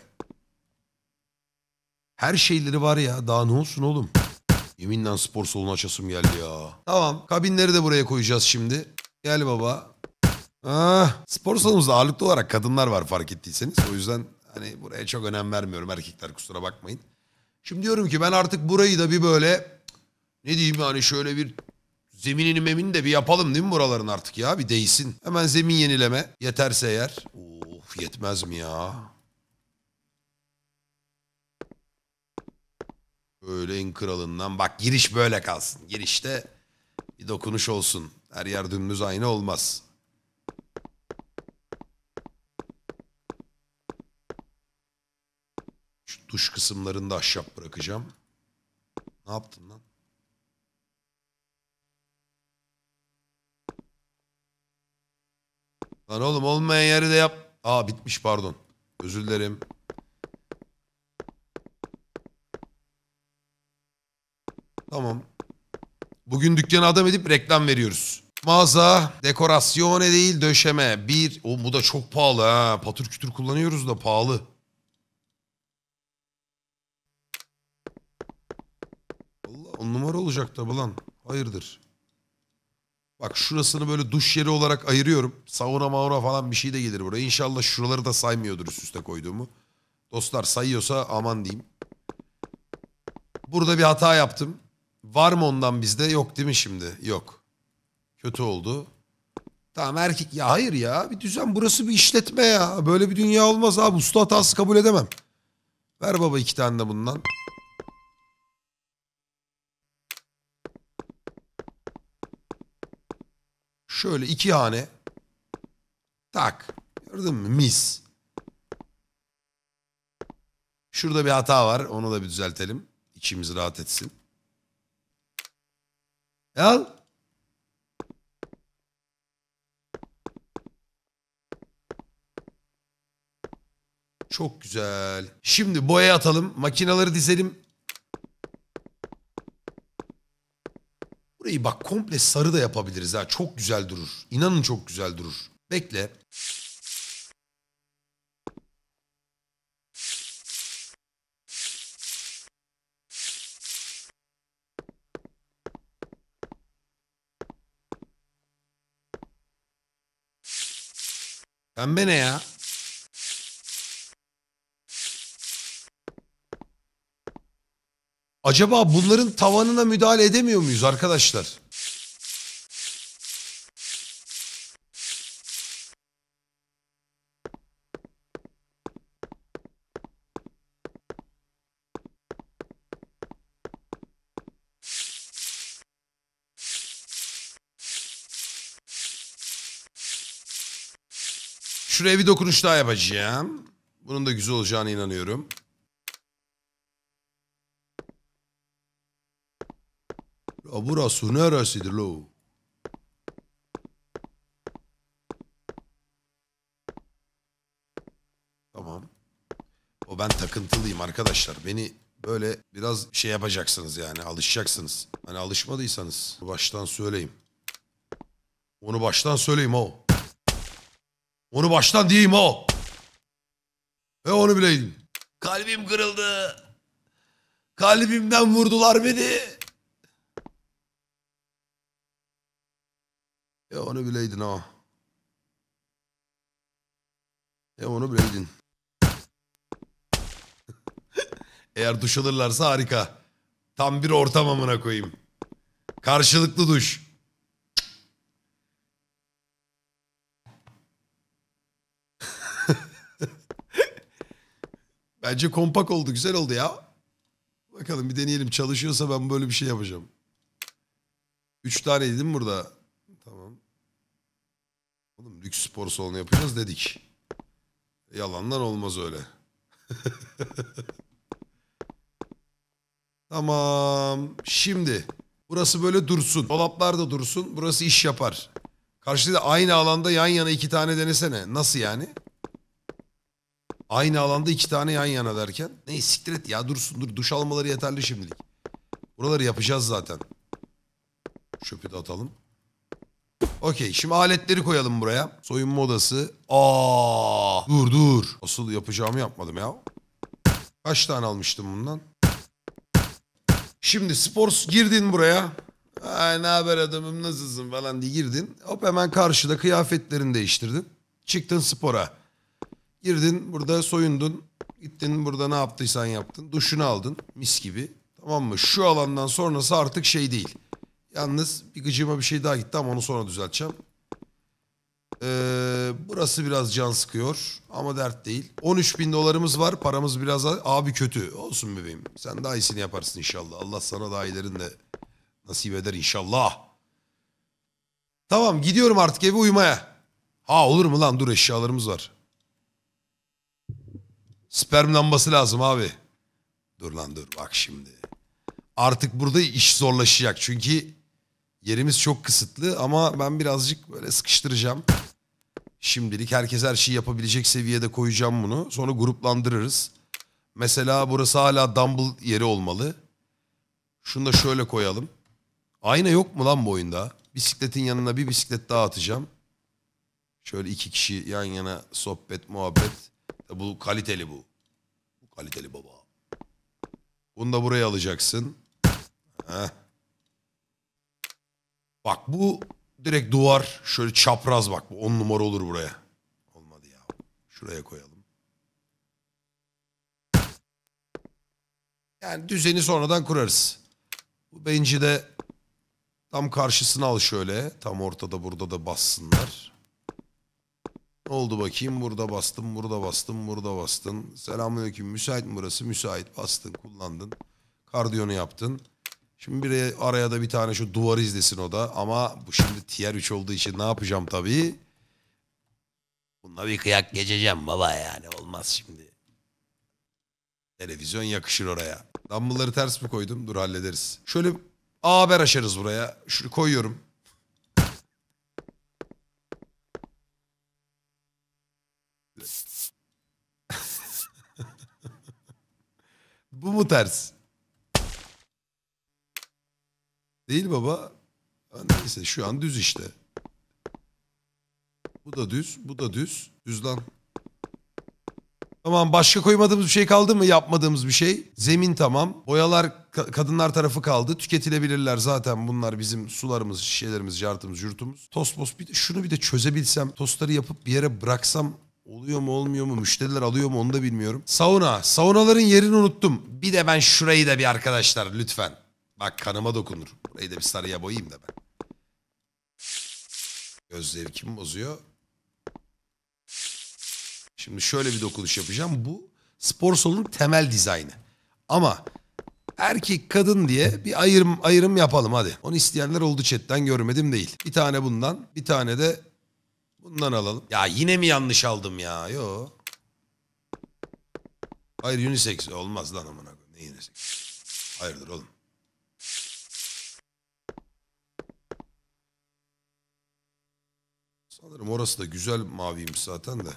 Her şeyleri var ya. Daha ne olsun oğlum? Yeminle spor salonu açasım geldi ya. Tamam. Kabinleri de buraya koyacağız şimdi. Gel baba. Ah, spor salonumuzda ağırlıklı olarak kadınlar var fark ettiyseniz. O yüzden hani buraya çok önem vermiyorum erkekler kusura bakmayın. Şimdi diyorum ki ben artık burayı da bir böyle ne diyeyim yani şöyle bir zeminini memini de bir yapalım değil mi buraların artık ya bir değsin. Hemen zemin yenileme yeterse eğer. Of yetmez mi ya? Böyle en kralından bak giriş böyle kalsın. Girişte bir dokunuş olsun. Her yer dümdüz aynı olmaz. Duş kısımlarında ahşap bırakacağım. Ne yaptın lan? Lan oğlum olmayan yeri de yap. Aa bitmiş pardon. Özür dilerim. Tamam. Bugün dükkanı adam edip reklam veriyoruz. Mağaza, dekorasyon değil döşeme. Bir, o bu da çok pahalı ha. Patır kütür kullanıyoruz da pahalı. On numara olacak tabi lan. Hayırdır? Bak şurasını böyle duş yeri olarak ayırıyorum. Sauna maura falan bir şey de gelir buraya. İnşallah şuraları da saymıyordur üst üste koyduğumu. Dostlar sayıyorsa aman diyeyim. Burada bir hata yaptım. Var mı ondan bizde? Yok değil mi şimdi? Yok. Kötü oldu. Tamam erkek ya hayır ya bir düzen burası bir işletme ya. Böyle bir dünya olmaz abi usta hatası kabul edemem. Ver baba iki tane de bundan. Şöyle iki hane. Tak. Gördün mü? Mis. Şurada bir hata var. Onu da bir düzeltelim. İçimiz rahat etsin. E al. Çok güzel. Şimdi boya atalım. Makinaları dizelim. Burayı bak komple sarı da yapabiliriz ha. Çok güzel durur. İnanın çok güzel durur. Bekle. Pembe ne ya? Acaba bunların tavanına müdahale edemiyor muyuz arkadaşlar? Şuraya bir dokunuş daha yapacağım. Bunun da güzel olacağına inanıyorum. La burası neresidir lo? Tamam. O ben takıntılıyım arkadaşlar. Beni böyle biraz şey yapacaksınız yani alışacaksınız. Hani alışmadıysanız baştan söyleyeyim. Onu baştan söyleyeyim o. Onu baştan diyeyim o. Ve onu bileyim Kalbim kırıldı. Kalbimden vurdular beni. Ya onu bileydin ha. Ya onu bileydin. Eğer duş alırlarsa harika. Tam bir ortam amına koyayım. Karşılıklı duş. Bence kompak oldu. Güzel oldu ya. Bakalım bir deneyelim. Çalışıyorsa ben böyle bir şey yapacağım. Üç tane değil mi burada? Oğlum lüks spor salonu yapacağız dedik. Yalanlar olmaz öyle. tamam. Şimdi burası böyle dursun. Dolaplar da dursun. Burası iş yapar. Karşıda aynı alanda yan yana iki tane denesene. Nasıl yani? Aynı alanda iki tane yan yana derken. Ne siktir et ya dursun dur. Duş almaları yeterli şimdilik. Buraları yapacağız zaten. Çöpü de atalım. Okey şimdi aletleri koyalım buraya. Soyunma odası. Aa, dur dur. Asıl yapacağımı yapmadım ya. Kaç tane almıştım bundan? Şimdi spor girdin buraya. Ay ne haber adamım nasılsın falan diye girdin. Hop hemen karşıda kıyafetlerini değiştirdin. Çıktın spora. Girdin burada soyundun. Gittin burada ne yaptıysan yaptın. Duşunu aldın mis gibi. Tamam mı? Şu alandan sonrası artık şey değil. Yalnız bir gıcığıma bir şey daha gitti ama onu sonra düzelteceğim. Ee, burası biraz can sıkıyor ama dert değil. 13 bin dolarımız var paramız biraz Abi kötü olsun bebeğim. Sen daha iyisini yaparsın inşallah. Allah sana daha iyilerini de nasip eder inşallah. Tamam gidiyorum artık eve uyumaya. Ha olur mu lan dur eşyalarımız var. Sperm lambası lazım abi. Dur lan dur bak şimdi. Artık burada iş zorlaşacak çünkü Yerimiz çok kısıtlı ama ben birazcık böyle sıkıştıracağım. Şimdilik herkes her şeyi yapabilecek seviyede koyacağım bunu. Sonra gruplandırırız. Mesela burası hala dumbbell yeri olmalı. Şunu da şöyle koyalım. Ayna yok mu lan bu oyunda? Bisikletin yanına bir bisiklet daha atacağım. Şöyle iki kişi yan yana sohbet, muhabbet. Bu kaliteli bu. Bu kaliteli baba. Bunu da buraya alacaksın. Heh. Bak bu direkt duvar şöyle çapraz bak. Bu on numara olur buraya. Olmadı ya. Şuraya koyalım. Yani düzeni sonradan kurarız. Bu benci de tam karşısına al şöyle. Tam ortada burada da bassınlar. Ne oldu bakayım? Burada bastım, burada bastım, burada bastın. Selamünaleyküm. Müsait mi burası? Müsait. Bastın, kullandın. Kardiyonu yaptın. Şimdi bir araya da bir tane şu duvarı izlesin o da. Ama bu şimdi tier 3 olduğu için ne yapacağım tabii. Bununla bir kıyak geçeceğim baba yani. Olmaz şimdi. Televizyon yakışır oraya. Dumbbell'ları ters mi koydum? Dur hallederiz. Şöyle A haber aşarız buraya. Şunu koyuyorum. bu mu ters? Değil baba. Neyse şu an düz işte. Bu da düz, bu da düz. Düz lan. Tamam başka koymadığımız bir şey kaldı mı? Yapmadığımız bir şey. Zemin tamam. Boyalar ka kadınlar tarafı kaldı. Tüketilebilirler zaten bunlar bizim sularımız, şişelerimiz, cartımız, yurtumuz. Tosmos bir de şunu bir de çözebilsem. Tostları yapıp bir yere bıraksam Oluyor mu olmuyor mu müşteriler alıyor mu onu da bilmiyorum. Sauna. Saunaların yerini unuttum. Bir de ben şurayı da bir arkadaşlar lütfen. Bak kanıma dokunur. Burayı da bir sarıya boyayayım da ben. Göz kim bozuyor. Şimdi şöyle bir dokunuş yapacağım. Bu spor salonun temel dizaynı. Ama erkek kadın diye bir ayrım ayrım yapalım hadi. Onu isteyenler oldu chatten görmedim değil. Bir tane bundan bir tane de bundan alalım. Ya yine mi yanlış aldım ya? Yo. Hayır unisex olmaz lan amına. Ne unisex? Hayırdır oğlum. Alırım orası da güzel maviymiş zaten de.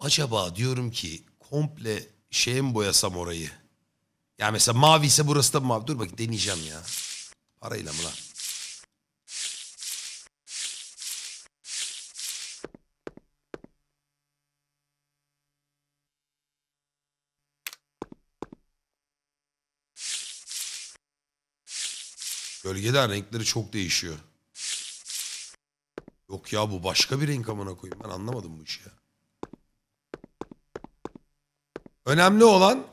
Acaba diyorum ki komple şeye mi boyasam orayı? Ya mesela mavi ise burası da mavi. Dur bakayım deneyeceğim ya. Parayla mı lan? Gölgeden renkleri çok değişiyor. Yok ya bu başka bir renk amına koyayım. Ben anlamadım bu işi ya. Önemli olan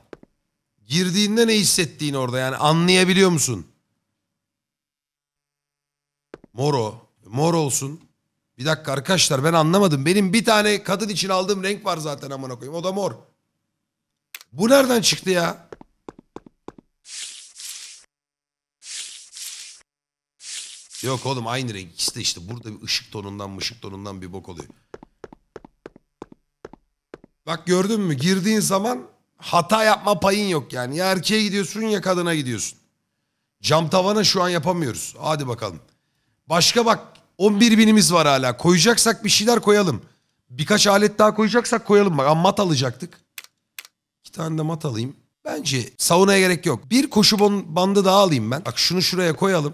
girdiğinde ne hissettiğin orada. Yani anlayabiliyor musun? Moro. Mor olsun. Bir dakika arkadaşlar ben anlamadım. Benim bir tane kadın için aldığım renk var zaten amına koyayım. O da mor. Bu nereden çıktı ya? Yok oğlum aynı renk. İkisi de işte burada bir ışık tonundan ışık tonundan bir bok oluyor. Bak gördün mü? Girdiğin zaman hata yapma payın yok yani. Ya erkeğe gidiyorsun ya kadına gidiyorsun. Cam tavana şu an yapamıyoruz. Hadi bakalım. Başka bak 11 binimiz var hala. Koyacaksak bir şeyler koyalım. Birkaç alet daha koyacaksak koyalım. Bak mat alacaktık. İki tane de mat alayım. Bence savunaya gerek yok. Bir koşu bandı daha alayım ben. Bak şunu şuraya koyalım.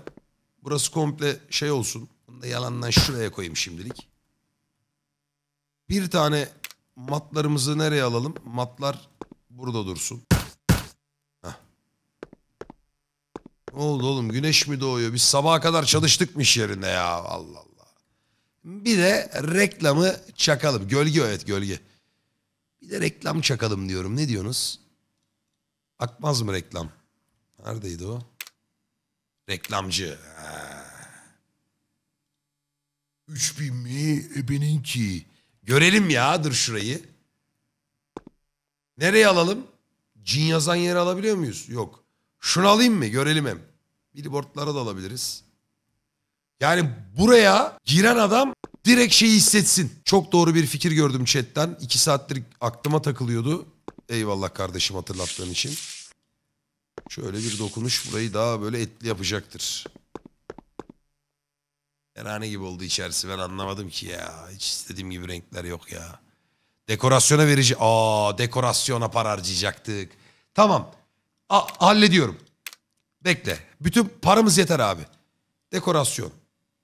Burası komple şey olsun. Bunu da yalandan şuraya koyayım şimdilik. Bir tane matlarımızı nereye alalım? Matlar burada dursun. Heh. Ne oldu oğlum? Güneş mi doğuyor? Biz sabaha kadar çalıştık mı yerinde ya? Allah Allah. Bir de reklamı çakalım. Gölge evet gölge. Bir de reklam çakalım diyorum. Ne diyorsunuz? Akmaz mı reklam? Neredeydi o? Reklamcı. Ha. Ee, 3000 mi? E benimki. Görelim ya dur şurayı. Nereye alalım? Cin yazan yeri alabiliyor muyuz? Yok. Şunu alayım mı? Görelim hem. Billboardlara da alabiliriz. Yani buraya giren adam direkt şeyi hissetsin. Çok doğru bir fikir gördüm chatten. İki saattir aklıma takılıyordu. Eyvallah kardeşim hatırlattığın için. Şöyle bir dokunuş burayı daha böyle etli yapacaktır. Herhane gibi oldu içerisi ben anlamadım ki ya. Hiç istediğim gibi renkler yok ya. Dekorasyona verici. Aa dekorasyona para harcayacaktık. Tamam. A hallediyorum. Bekle. Bütün paramız yeter abi. Dekorasyon.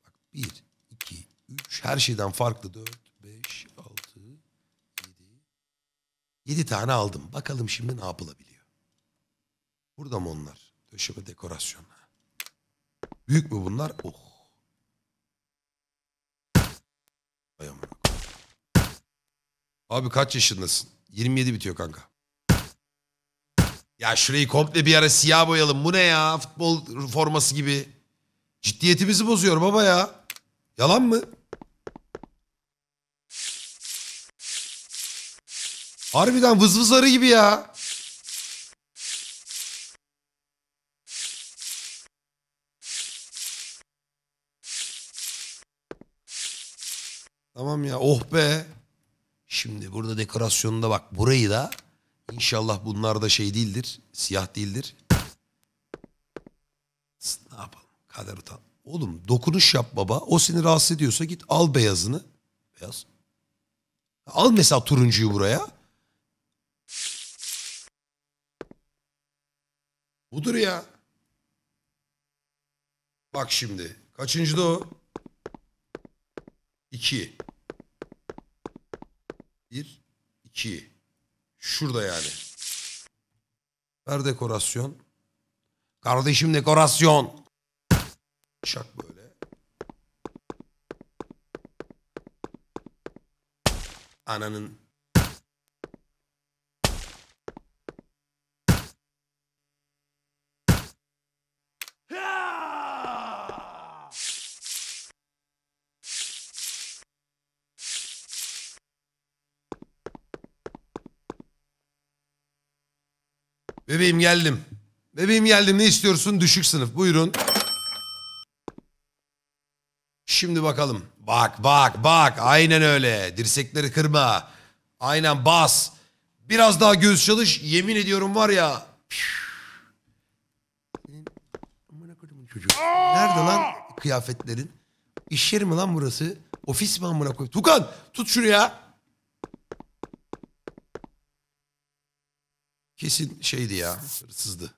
Bak, bir, iki, üç. Her şeyden farklı. Dört, beş, altı, yedi. Yedi tane aldım. Bakalım şimdi ne yapılabilir. Burada mı onlar? Döşeme dekorasyonu. Büyük mü bunlar? Oh. Ayamına. Abi kaç yaşındasın? 27 bitiyor kanka. Ya şurayı komple bir ara siyah boyalım. Bu ne ya? Futbol forması gibi. Ciddiyetimizi bozuyor baba ya. Yalan mı? Harbiden vızvızarı gibi ya. Tamam ya oh be. Şimdi burada dekorasyonunda bak burayı da inşallah bunlar da şey değildir. Siyah değildir. Ne yapalım kader utan. Oğlum dokunuş yap baba. O seni rahatsız ediyorsa git al beyazını. Beyaz. Al mesela turuncuyu buraya. Budur ya. Bak şimdi. Kaçıncı da o? İki. Bir, iki. Şurada yani. Ver dekorasyon. Kardeşim dekorasyon. Şak böyle. Ananın Bebeğim geldim. Bebeğim geldim ne istiyorsun? Düşük sınıf buyurun. Şimdi bakalım. Bak bak bak aynen öyle. Dirsekleri kırma. Aynen bas. Biraz daha göz çalış. Yemin ediyorum var ya. Çocuk. Nerede lan kıyafetlerin? İş yeri mi lan burası? Ofis mi amına koyayım? Tukan tut şunu ya. Kesin şeydi ya. Hırsızdı.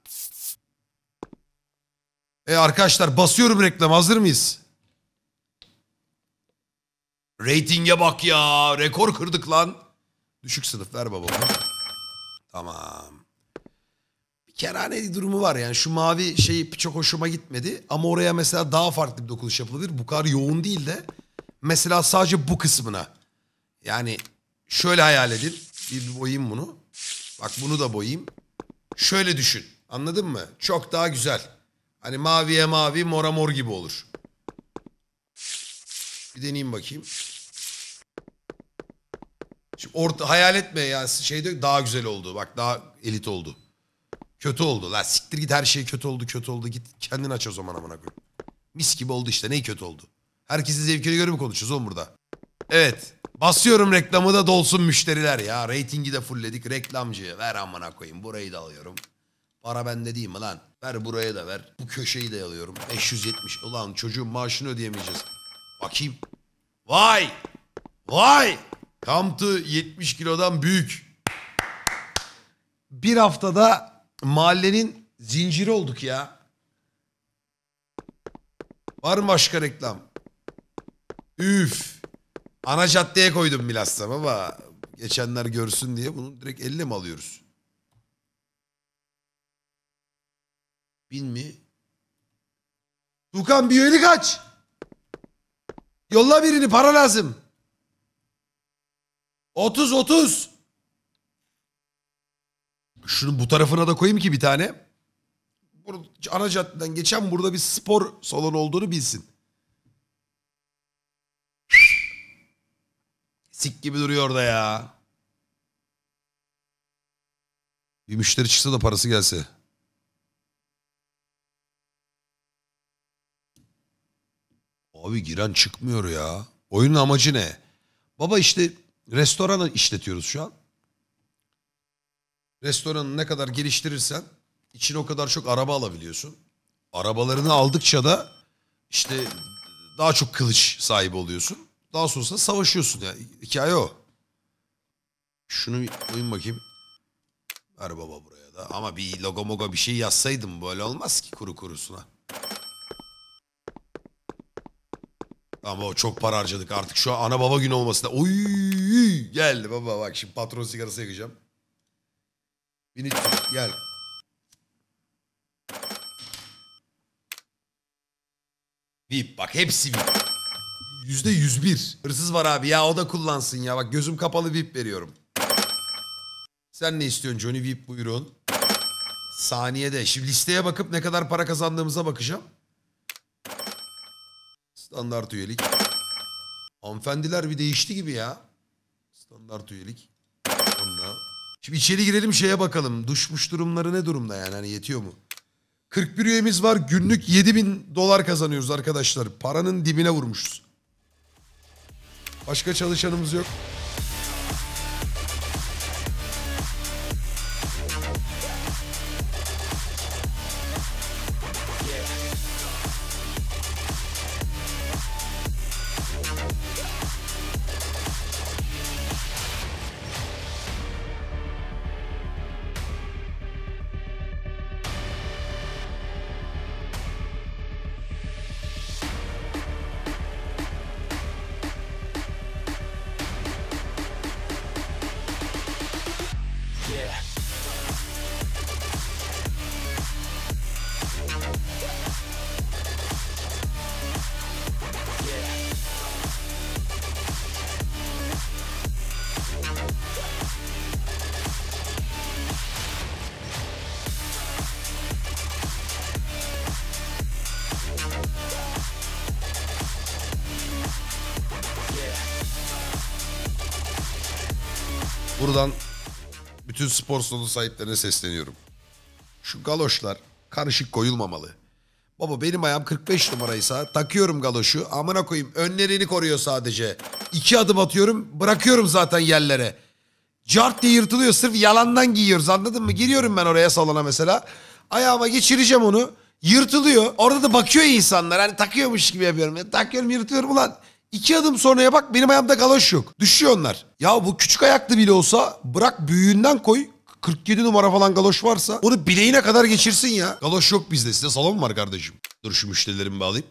E arkadaşlar basıyorum reklam. Hazır mıyız? Ratinge bak ya. Rekor kırdık lan. Düşük sınıf ver babama. Tamam. Bir kerane durumu var yani. Şu mavi şey çok hoşuma gitmedi. Ama oraya mesela daha farklı bir dokunuş yapılabilir. Bu kadar yoğun değil de. Mesela sadece bu kısmına. Yani şöyle hayal edin. Bir boyayım bunu. Bak bunu da boyayayım. Şöyle düşün. Anladın mı? Çok daha güzel. Hani maviye mavi, mora mor gibi olur. Bir deneyeyim bakayım. Şimdi orta, hayal etme ya. şey Şeyde daha güzel oldu. Bak daha elit oldu. Kötü oldu. La siktir git her şey kötü oldu, kötü oldu. Git kendin aç o zaman amına koyayım. Mis gibi oldu işte. Ne kötü oldu. Herkesin zevkine göre mi konuşuyoruz oğlum burada? Evet. Basıyorum reklamı da dolsun müşteriler ya. Ratingi de fullledik reklamcı. Ver amına koyayım burayı da alıyorum. Para bende değil mi lan? Ver buraya da ver. Bu köşeyi de alıyorum. 570. Ulan çocuğun maaşını ödeyemeyeceğiz. Bakayım. Vay! Vay! Kamtı 70 kilodan büyük. Bir haftada mahallenin zinciri olduk ya. Var mı başka reklam? Üf! Ana caddeye koydum bilhassa baba. Geçenler görsün diye bunu direkt elle mi alıyoruz? Bin mi? Tukan bir üyelik kaç. Yolla birini para lazım. 30 30. Şunu bu tarafına da koyayım ki bir tane. Burada, ana caddeden geçen burada bir spor salonu olduğunu bilsin. Sik gibi duruyor orada ya. Bir müşteri çıksa da parası gelse. Abi giren çıkmıyor ya. Oyunun amacı ne? Baba işte restoranı işletiyoruz şu an. Restoranı ne kadar geliştirirsen içine o kadar çok araba alabiliyorsun. Arabalarını aldıkça da işte daha çok kılıç sahibi oluyorsun. Daha sonrasında savaşıyorsun ya. Yani. Hikaye o. Şunu bir bakayım. Ver baba buraya da. Ama bir logo mogo bir şey yazsaydım böyle olmaz ki kuru kurusuna. Ama çok para harcadık artık. Şu ana baba günü olmasına. Oy geldi baba bak şimdi patron sigarası yakacağım. 1300 gel. VIP bak hepsi VIP. Yüzde yüz bir. Hırsız var abi ya o da kullansın ya. Bak gözüm kapalı VIP veriyorum. Sen ne istiyorsun Johnny VIP buyurun. Saniyede. Şimdi listeye bakıp ne kadar para kazandığımıza bakacağım. Standart üyelik. Hanımefendiler bir değişti gibi ya. Standart üyelik. Onunla. Şimdi içeri girelim şeye bakalım. Düşmüş durumları ne durumda yani hani yetiyor mu? 41 üyemiz var. Günlük 7000 dolar kazanıyoruz arkadaşlar. Paranın dibine vurmuşuz. Başka çalışanımız yok. spor salonu sahiplerine sesleniyorum. Şu galoşlar karışık koyulmamalı. Baba benim ayağım 45 numaraysa takıyorum galoşu. Amına koyayım önlerini koruyor sadece. İki adım atıyorum bırakıyorum zaten yerlere. Cart diye yırtılıyor sırf yalandan giyiyoruz anladın mı? Giriyorum ben oraya salona mesela. Ayağıma geçireceğim onu. Yırtılıyor. Orada da bakıyor insanlar. Hani takıyormuş gibi yapıyorum. Ya, takıyorum yırtıyorum ulan. İki adım sonraya bak benim ayağımda galoş yok. Düşüyor onlar. Ya bu küçük ayaklı bile olsa bırak büyüğünden koy 47 numara falan galoş varsa onu bileğine kadar geçirsin ya. Galoş yok bizde. Size salon var kardeşim. Dur şu müşterilerimi bağlayayım.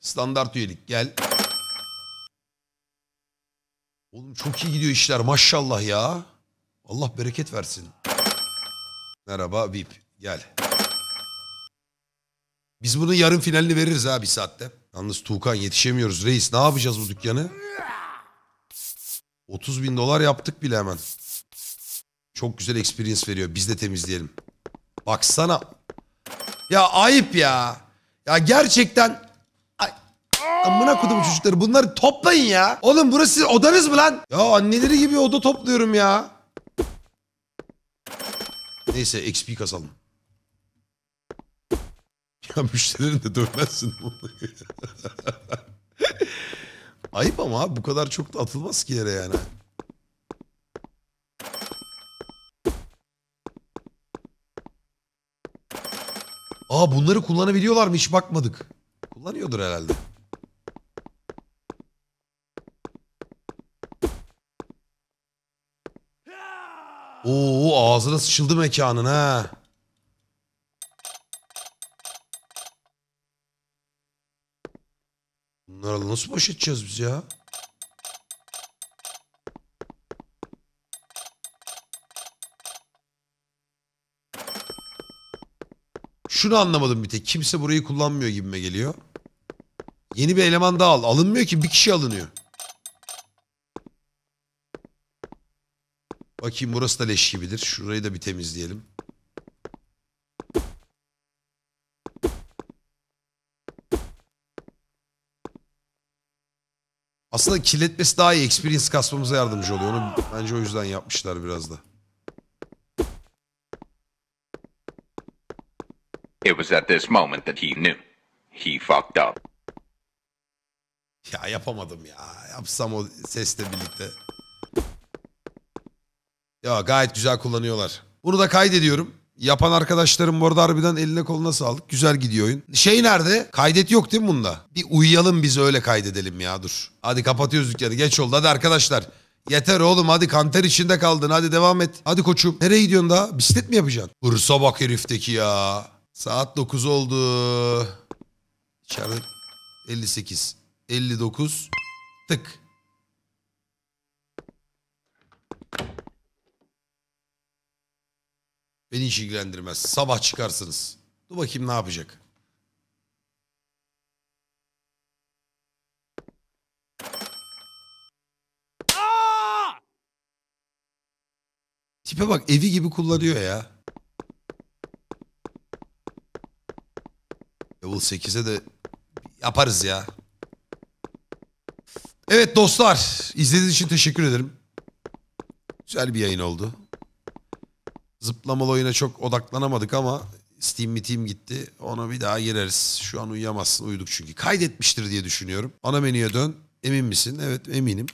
Standart üyelik gel. Oğlum çok iyi gidiyor işler maşallah ya. Allah bereket versin. Merhaba VIP gel. Biz bunun yarın finalini veririz ha bir saatte. Yalnız Tuğkan yetişemiyoruz reis. Ne yapacağız bu dükkanı? 30 bin dolar yaptık bile hemen. Çok güzel experience veriyor. Biz de temizleyelim. Baksana. Ya ayıp ya. Ya gerçekten Amına kodum çocukları bunları toplayın ya. Oğlum burası sizin odanız mı lan? Ya anneleri gibi oda topluyorum ya. Neyse XP kasalım. Ya müşterilerini de dövmezsin. Ayıp ama abi bu kadar çok da atılmaz ki yere yani. Aa bunları kullanabiliyorlar mı hiç bakmadık. Kullanıyordur herhalde. Oo ağzına sıçıldı mekanın ha. Bunlarla nasıl baş edeceğiz biz ya? Şunu anlamadım bir tek. Kimse burayı kullanmıyor gibime geliyor. Yeni bir eleman daha al. Alınmıyor ki bir kişi alınıyor. Bakayım burası da leş gibidir. Şurayı da bir temizleyelim. Aslında kirletmesi daha iyi. Experience kasmamıza yardımcı oluyor. Onu bence o yüzden yapmışlar biraz da. It was at this moment that he knew. He fucked up. Ya yapamadım ya. Yapsam o sesle birlikte. Ya gayet güzel kullanıyorlar. Bunu da kaydediyorum. Yapan arkadaşlarım bu arada harbiden eline koluna sağlık. Güzel gidiyor oyun. Şey nerede? Kaydet yok değil mi bunda? Bir uyuyalım biz öyle kaydedelim ya dur. Hadi kapatıyoruz dükkanı. Geç oldu hadi arkadaşlar. Yeter oğlum hadi kanter içinde kaldın hadi devam et. Hadi koçum nereye gidiyorsun daha? Bisiklet mi yapacaksın? Hırsa bak herifteki ya. Saat 9 oldu. İçeride 58. 59. Tık. Beni hiç ilgilendirmez. Sabah çıkarsınız. Dur bakayım ne yapacak. Aa! Tipe bak evi gibi kullanıyor ya. Level 8'e de yaparız ya. Evet dostlar izlediğiniz için teşekkür ederim. Güzel bir yayın oldu. Zıplamalı oyuna çok odaklanamadık ama Steam mitim gitti. Ona bir daha gireriz. Şu an uyuyamazsın. Uyuduk çünkü. Kaydetmiştir diye düşünüyorum. Ana menüye dön. Emin misin? Evet eminim.